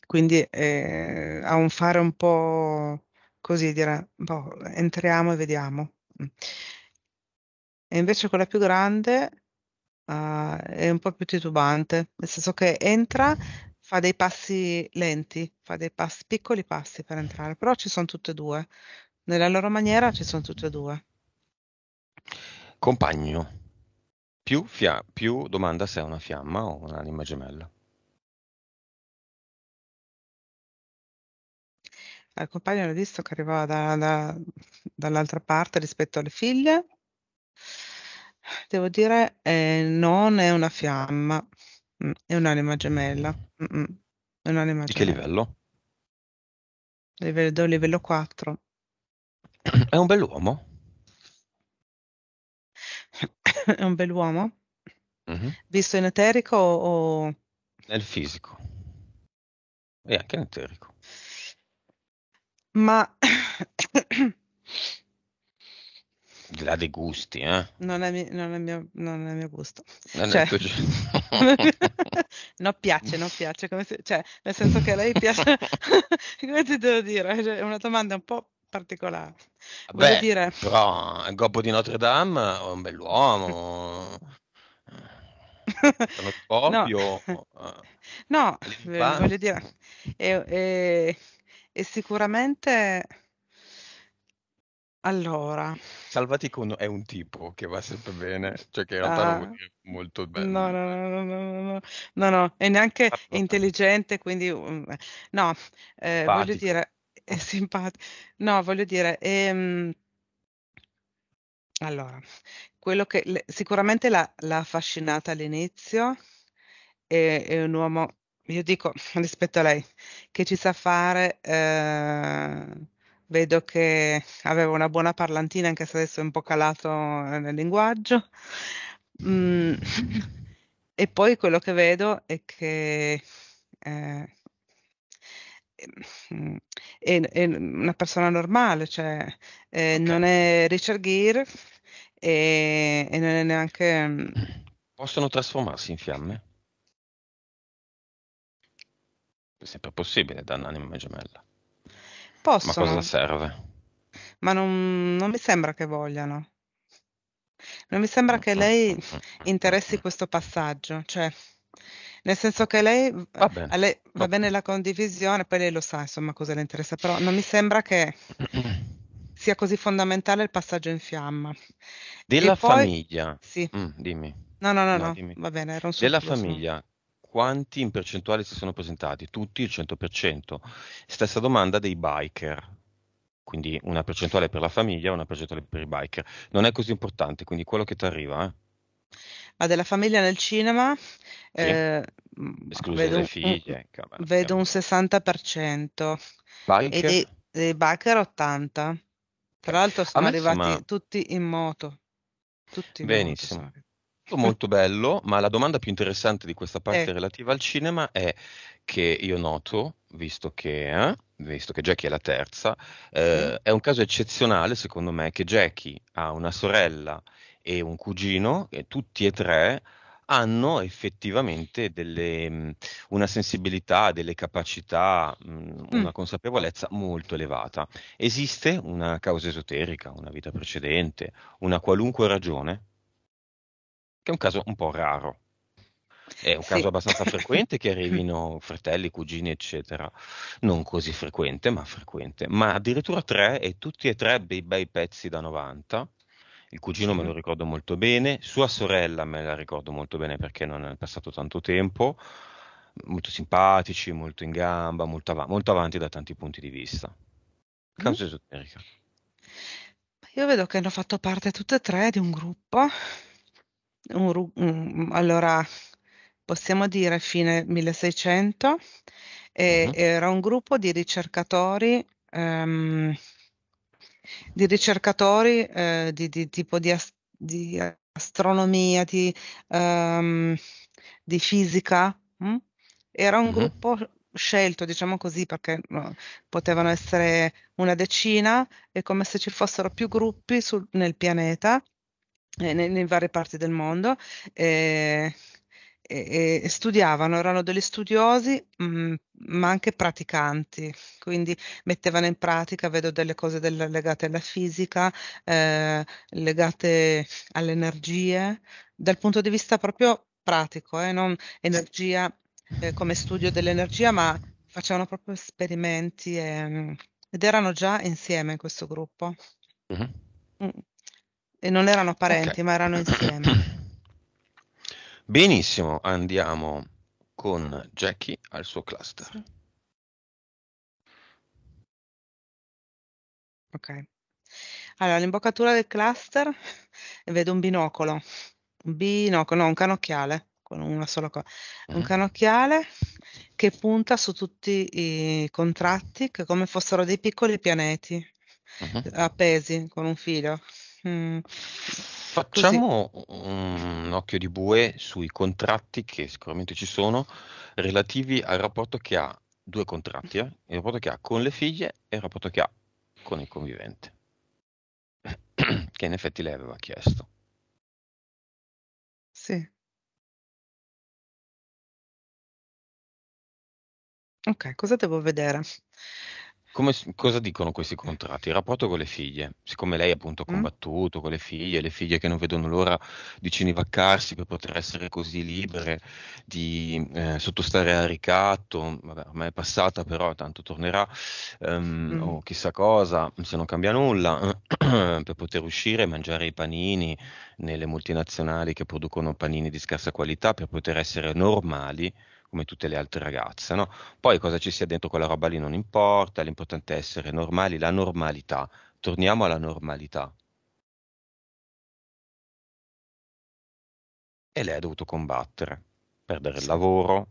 quindi eh, ha un fare un po' così, dire, boh, entriamo e vediamo. E invece quella più grande uh, è un po' più titubante, nel senso che entra, fa dei passi lenti, fa dei passi, piccoli passi per entrare, però ci sono tutte e due, nella loro maniera ci sono tutte e due. Compagno, più, fia- più domanda se è una fiamma o un'anima gemella. Il compagno l'ho visto che arrivava da, da, dall'altra parte rispetto alle figlie. Devo dire, eh, non è una fiamma. Mm, è un'anima gemella. Mh-mh. Mm, è un'anima Di che livello? Livello livello 4. È un bell'uomo? È un bell'uomo? Mh-mh. Visto in eterico o Nel fisico. E anche in eterico. Ma Al di là dei gusti, eh. Non è mi non è mio non è mio gusto. Non Cioè il tuo no, piace, non piace, se, cioè, nel senso che lei piace, come ti devo dire, cioè, è una domanda un po' particolare. Voglio Beh, dire... però il gobbo di Notre Dame è un bell'uomo. Sono proprio no, no eh, eh, voglio dire, è, è, è sicuramente allora. Salvaticon è un tipo che va sempre bene, cioè che in realtà ah, è molto bello. No, no, no, no, no, no, no, no, è neanche è ah, intelligente, quindi um, no, eh, voglio dire, è simpatico. No, voglio dire, è, um, ehm, allora, quello che le, sicuramente l'ha, l'ha affascinata all'inizio, è, è un uomo, io dico rispetto a lei, che ci sa fare... Eh, vedo che aveva una buona parlantina, anche se adesso è un po' calato eh, nel linguaggio. Mm. e poi quello che vedo è che eh, mm, è, è, una persona normale, cioè eh, okay. non è Richard Gere e, e non è neanche... Mm, Possono trasformarsi in fiamme? È sempre possibile da un'anima gemella. Possono. Ma cosa serve? Ma non, non mi sembra che vogliano. Non mi sembra che lei interessi questo passaggio, cioè nel senso che lei va, bene, lei, va va bene la condivisione, poi lei lo sa insomma cosa le interessa, però non mi sembra che sia così fondamentale il passaggio in fiamma. Della poi, famiglia. Sì. Mm, dimmi. No, no, no, no, no. va bene, era un Della famiglia, quanti in percentuale si sono presentati? Tutti il 100%. Stessa domanda dei biker, quindi una percentuale per la famiglia, e una percentuale per i biker. Non è così importante, quindi quello che ti arriva. Eh. Ma della famiglia nel cinema, sì. eh, vedo, figlie, un, eh, camera, vedo un 60%. Biker? E dei, dei biker 80%. Tra l'altro sono arrivati tutti in moto. Tutti in Benissimo. Moto molto bello, ma la domanda più interessante di questa parte eh. relativa al cinema è che io noto, visto che, eh, visto che Jackie è la terza, eh, mm. è un caso eccezionale secondo me che Jackie ha una sorella e un cugino, e tutti e tre hanno effettivamente delle, mm, una sensibilità, delle capacità, mm, una mm. consapevolezza molto elevata. Esiste una causa esoterica, una vita precedente, una qualunque ragione? che è un caso un po' raro. È un caso sì. abbastanza frequente che arrivino fratelli, cugini, eccetera. Non così frequente, ma frequente. Ma addirittura tre, e tutti e tre dei bei pezzi da 90. Il cugino me lo ricordo molto bene, sua sorella me la ricordo molto bene perché non è passato tanto tempo. Molto simpatici, molto in gamba, molto, av- molto avanti da tanti punti di vista. Causa mm. esoterica. Io vedo che hanno fatto parte tutte e tre di un gruppo un, un, mm, allora possiamo dire fine 1600, e, uh-huh. era un gruppo di ricercatori, um, di ricercatori eh, di, di, tipo di, ast- di astronomia, di, um, di fisica. Mh? Mm? Era un uh-huh. gruppo scelto, diciamo così, perché no, potevano essere una decina, e come se ci fossero più gruppi sul, nel pianeta eh, in varie parti del mondo. Eh, e, studiavano, erano degli studiosi mh, mm, ma anche praticanti, quindi mettevano in pratica, vedo delle cose del, legate alla fisica, eh, legate alle energie, dal punto di vista proprio pratico, eh, non energia eh, come studio dell'energia, ma facevano proprio esperimenti e, ehm, ed erano già insieme in questo gruppo. Uh-huh. Mm. E non erano parenti, okay. ma erano insieme. Benissimo, andiamo con Jackie al suo cluster. Ok. Allora, l'imboccatura del cluster vedo un binocolo, un binocolo, no, un canocchiale, con una sola cosa, mm. un canocchiale che punta su tutti i contratti che come fossero dei piccoli pianeti mm-hmm. appesi con un filo. Mm. Facciamo un occhio di bue sui contratti che sicuramente ci sono relativi al rapporto che ha due contratti, eh? il rapporto che ha con le figlie e il rapporto che ha con il convivente, che in effetti lei aveva chiesto. Sì. Ok, cosa devo vedere? come, cosa dicono questi contratti? Il rapporto con le figlie, siccome lei appunto ha mm. combattuto mm. con le figlie, le figlie che non vedono l'ora di cinivaccarsi per poter essere così libere, di eh, sottostare al ricatto, vabbè ormai è passata però tanto tornerà, um, mm. o chissà cosa, se non cambia nulla, per poter uscire e mangiare i panini nelle multinazionali che producono panini di scarsa qualità, per poter essere normali come tutte le altre ragazze. No? Poi cosa ci sia dentro quella roba lì non importa, l'importante è essere normali, la normalità. Torniamo alla normalità. E lei ha dovuto combattere, perdere il lavoro.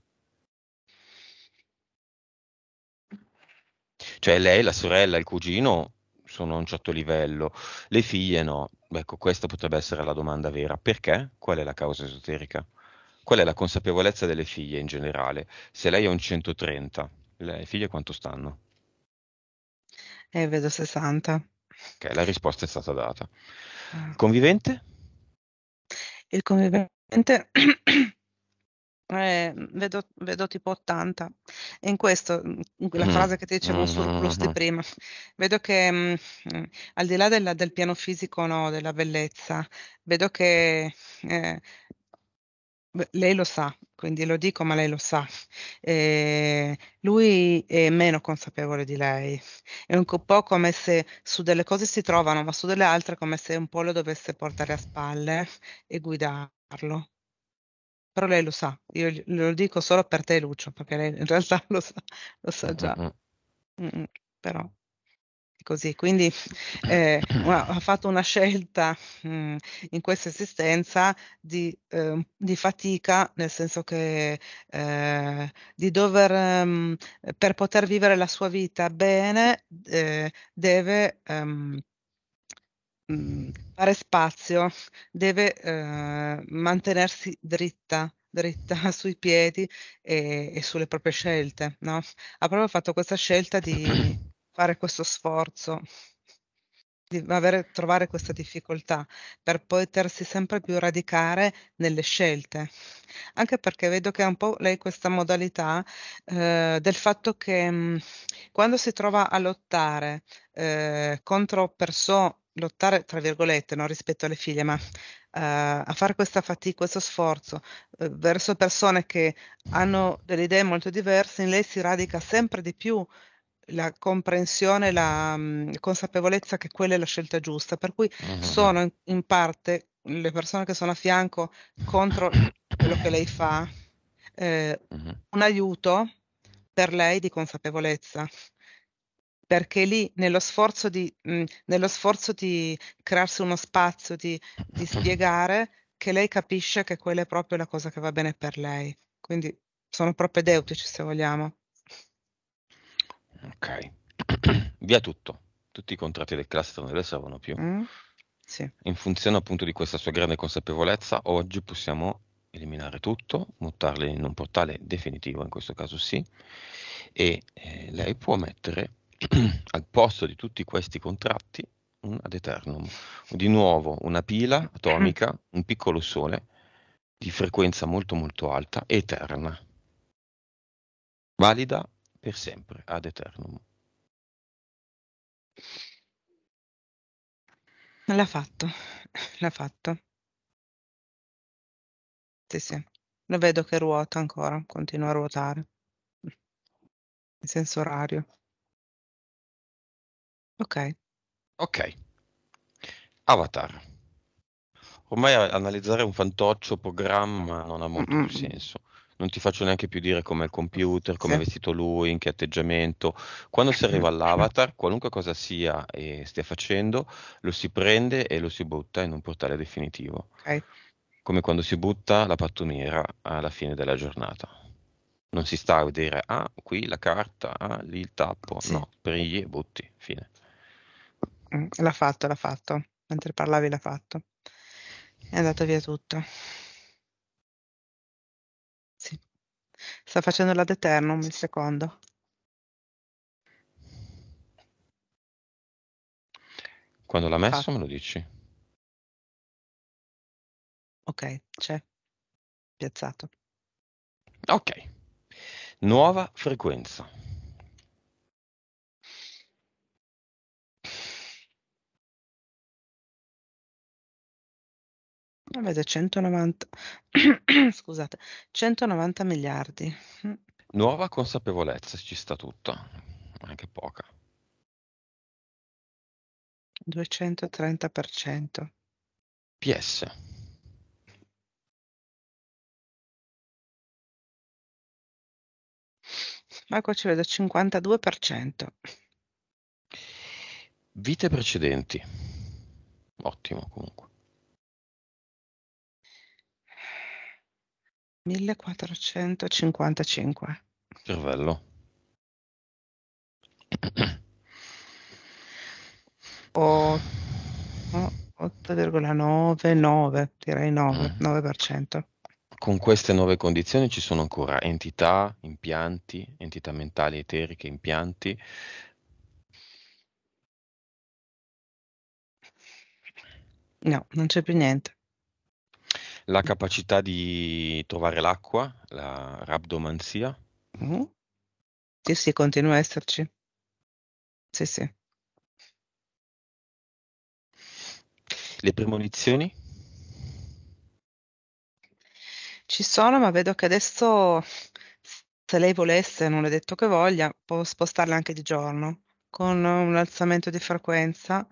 Cioè lei, la sorella, il cugino sono a un certo livello, le figlie no. Ecco, questa potrebbe essere la domanda vera. Perché? Qual è la causa esoterica? qual è la consapevolezza delle figlie in generale? Se lei è un 130, le figlie quanto stanno? Eh, vedo 60. Ok, la risposta è stata data. Ah. convivente? Il convivente eh, vedo, vedo, tipo 80. E in questo, in quella mm. frase che ti dicevo mm. Mm-hmm. sul plus di prima, vedo che mh, mm, al di là della, del piano fisico, no, della bellezza, vedo che eh, lei lo sa, quindi lo dico, ma lei lo sa. Eh, lui è meno consapevole di lei. È un po' come se su delle cose si trovano, ma su delle altre come se un po' lo dovesse portare a spalle e guidarlo. Però lei lo sa, io lo dico solo per te, Lucio, perché lei in realtà lo sa, lo sa già. Mm-mm. però Così, quindi eh, una, ha fatto una scelta mh, mm, in questa esistenza di, eh, di, fatica, nel senso che eh, di dover, um, per poter vivere la sua vita bene, eh, deve um, fare spazio, deve eh, mantenersi dritta dritta sui piedi e, e sulle proprie scelte, no? Ha proprio fatto questa scelta di, fare questo sforzo, di avere, trovare questa difficoltà per potersi sempre più radicare nelle scelte. Anche perché vedo che ha un po' lei questa modalità eh, del fatto che mh, mm, quando si trova a lottare eh, contro persone lottare, tra virgolette, no, rispetto alle figlie, ma uh, a fare questa fatica, questo sforzo uh, verso persone che hanno delle idee molto diverse, in lei si radica sempre di più la comprensione, la mh, mhmm, consapevolezza che quella è la scelta giusta, per cui uh-huh. sono in, in, parte le persone che sono a fianco contro quello che lei fa, eh, uh-huh. un aiuto per lei di consapevolezza, perché lì nello sforzo di, mh, mhmm, nello sforzo di crearsi uno spazio, di, di spiegare, che lei capisce che quella è proprio la cosa che va bene per lei. Quindi sono propedeutici, se vogliamo. Ok, via tutto. Tutti i contratti del cluster non le servono più. Mm. Sì. In funzione appunto di questa sua grande consapevolezza, oggi possiamo eliminare tutto, mutarle in un portale definitivo, in questo caso sì, e eh, lei può mettere al posto di tutti questi contratti un ad eternum, di nuovo una pila atomica, un piccolo sole di frequenza molto molto alta, eterna, valida per sempre, ad eternum. L'ha fatto, l'ha fatto. Sì, sì, lo vedo che ruota ancora, continua a ruotare, in senso orario. Ok. Ok. Avatar. Ormai analizzare un fantoccio programma non ha molto mm -mm. senso non ti faccio neanche più dire com'è il computer, come è vestito lui, in che atteggiamento. Quando si arriva all'avatar, qualunque cosa sia e eh, stia facendo, lo si prende e lo si butta in un portale definitivo. Okay. Come quando si butta la pattumiera alla fine della giornata. Non si sta a dire, ah, qui la carta, ah, lì il tappo. Sì. No, prigli e butti, fine. Mm, l'ha fatto, l'ha fatto. Mentre parlavi l'ha fatto. È andato via tutto. Sta facendo la Deternum il secondo. Quando l'ha messo ah. me lo dici? Ok, c'è. Piazzato. Ok. Nuova frequenza. Avete 190. scusate, 190 miliardi. Nuova consapevolezza, ci sta tutta, anche poca. 230%. PS. Ma qua ci vedo 52%. Vite precedenti. Ottimo comunque. 1455. Cervello. O 8,99, direi 9, mm. 9%. Con queste nuove condizioni ci sono ancora entità, impianti, entità mentali eteriche, impianti. No, non c'è più niente la capacità di trovare l'acqua, la rabdomanzia. Mm. Sì, sì, continua a esserci. Sì, sì. Le premonizioni? Ci sono, ma vedo che adesso, se lei volesse, non è detto che voglia, può spostarle anche di giorno, con un alzamento di frequenza,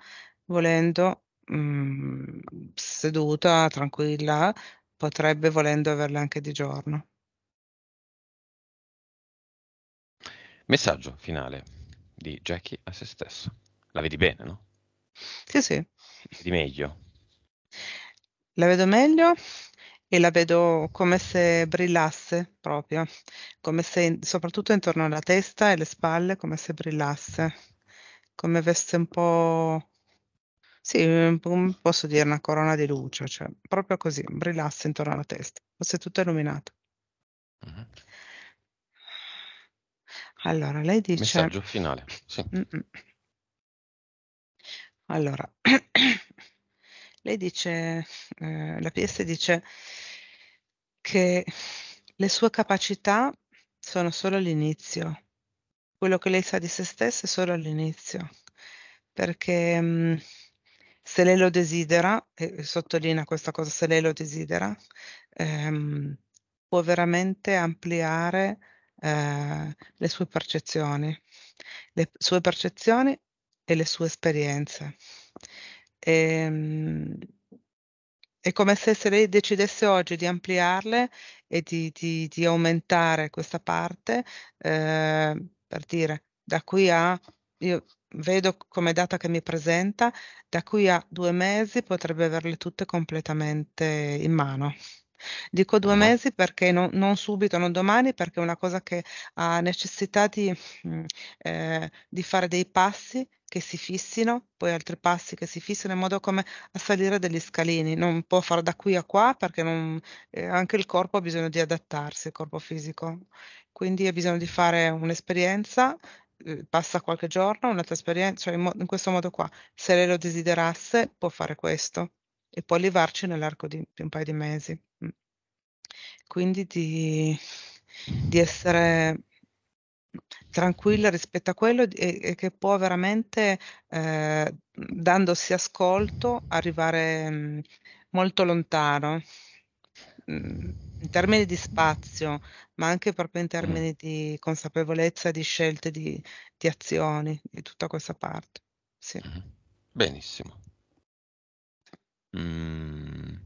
volendo, mhmm, seduta, tranquilla, potrebbe volendo averle anche di giorno. Messaggio finale di Jackie a se stessa. La vedi bene, no? Sì, sì. Vedi meglio. La vedo meglio e la vedo come se brillasse proprio, come se soprattutto intorno alla testa e le spalle come se brillasse, come avesse un po' Sì, mm, mm, posso dire una corona di luce, cioè proprio così, brillasse intorno alla testa, fosse tutto illuminato. Mh-mh. Allora, lei dice Messaggio finale, sì. Mh-mh. Allora, lei dice, ehm, la PS dice che le sue capacità sono solo all'inizio. Quello che lei sa di se stessa è solo all'inizio, perché, mhmm se lei lo desidera, e sottolinea questa cosa, se lei lo desidera, ehm, può veramente ampliare eh, le sue percezioni, le sue percezioni e le sue esperienze. E, ehm, è come se, se lei decidesse oggi di ampliarle e di, di, di aumentare questa parte, eh, per dire da qui a io vedo come data che mi presenta, da qui a due mesi potrebbe averle tutte completamente in mano. Dico due ah. mesi perché non, non, subito, non domani, perché è una cosa che ha necessità di, mm, eh, di, fare dei passi che si fissino, poi altri passi che si fissino, in modo come a salire degli scalini. Non può fare da qui a qua perché non, eh, anche il corpo ha bisogno di adattarsi, il corpo fisico. Quindi ha bisogno di fare un'esperienza eh, passa qualche giorno, un'altra esperienza, cioè in, mo- in, questo modo qua. Se lei lo desiderasse, può fare questo e può arrivarci nell'arco di, di un paio di mesi. Mm. Quindi di, di essere tranquilla rispetto a quello e, e che può veramente, eh, dandosi ascolto, arrivare mh, mm, molto lontano. Mm. in termini di spazio, ma anche proprio in mm. termini di consapevolezza, di scelte, di di azioni, di tutta questa parte. Sì. Mm-hmm. Benissimo. Mhmm,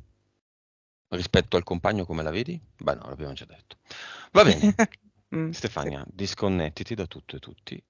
rispetto al compagno come la vedi? Beh, no, l'abbiamo già detto. Va bene. Mh, mm. Stefania, disconnettiti da tutto e tutti.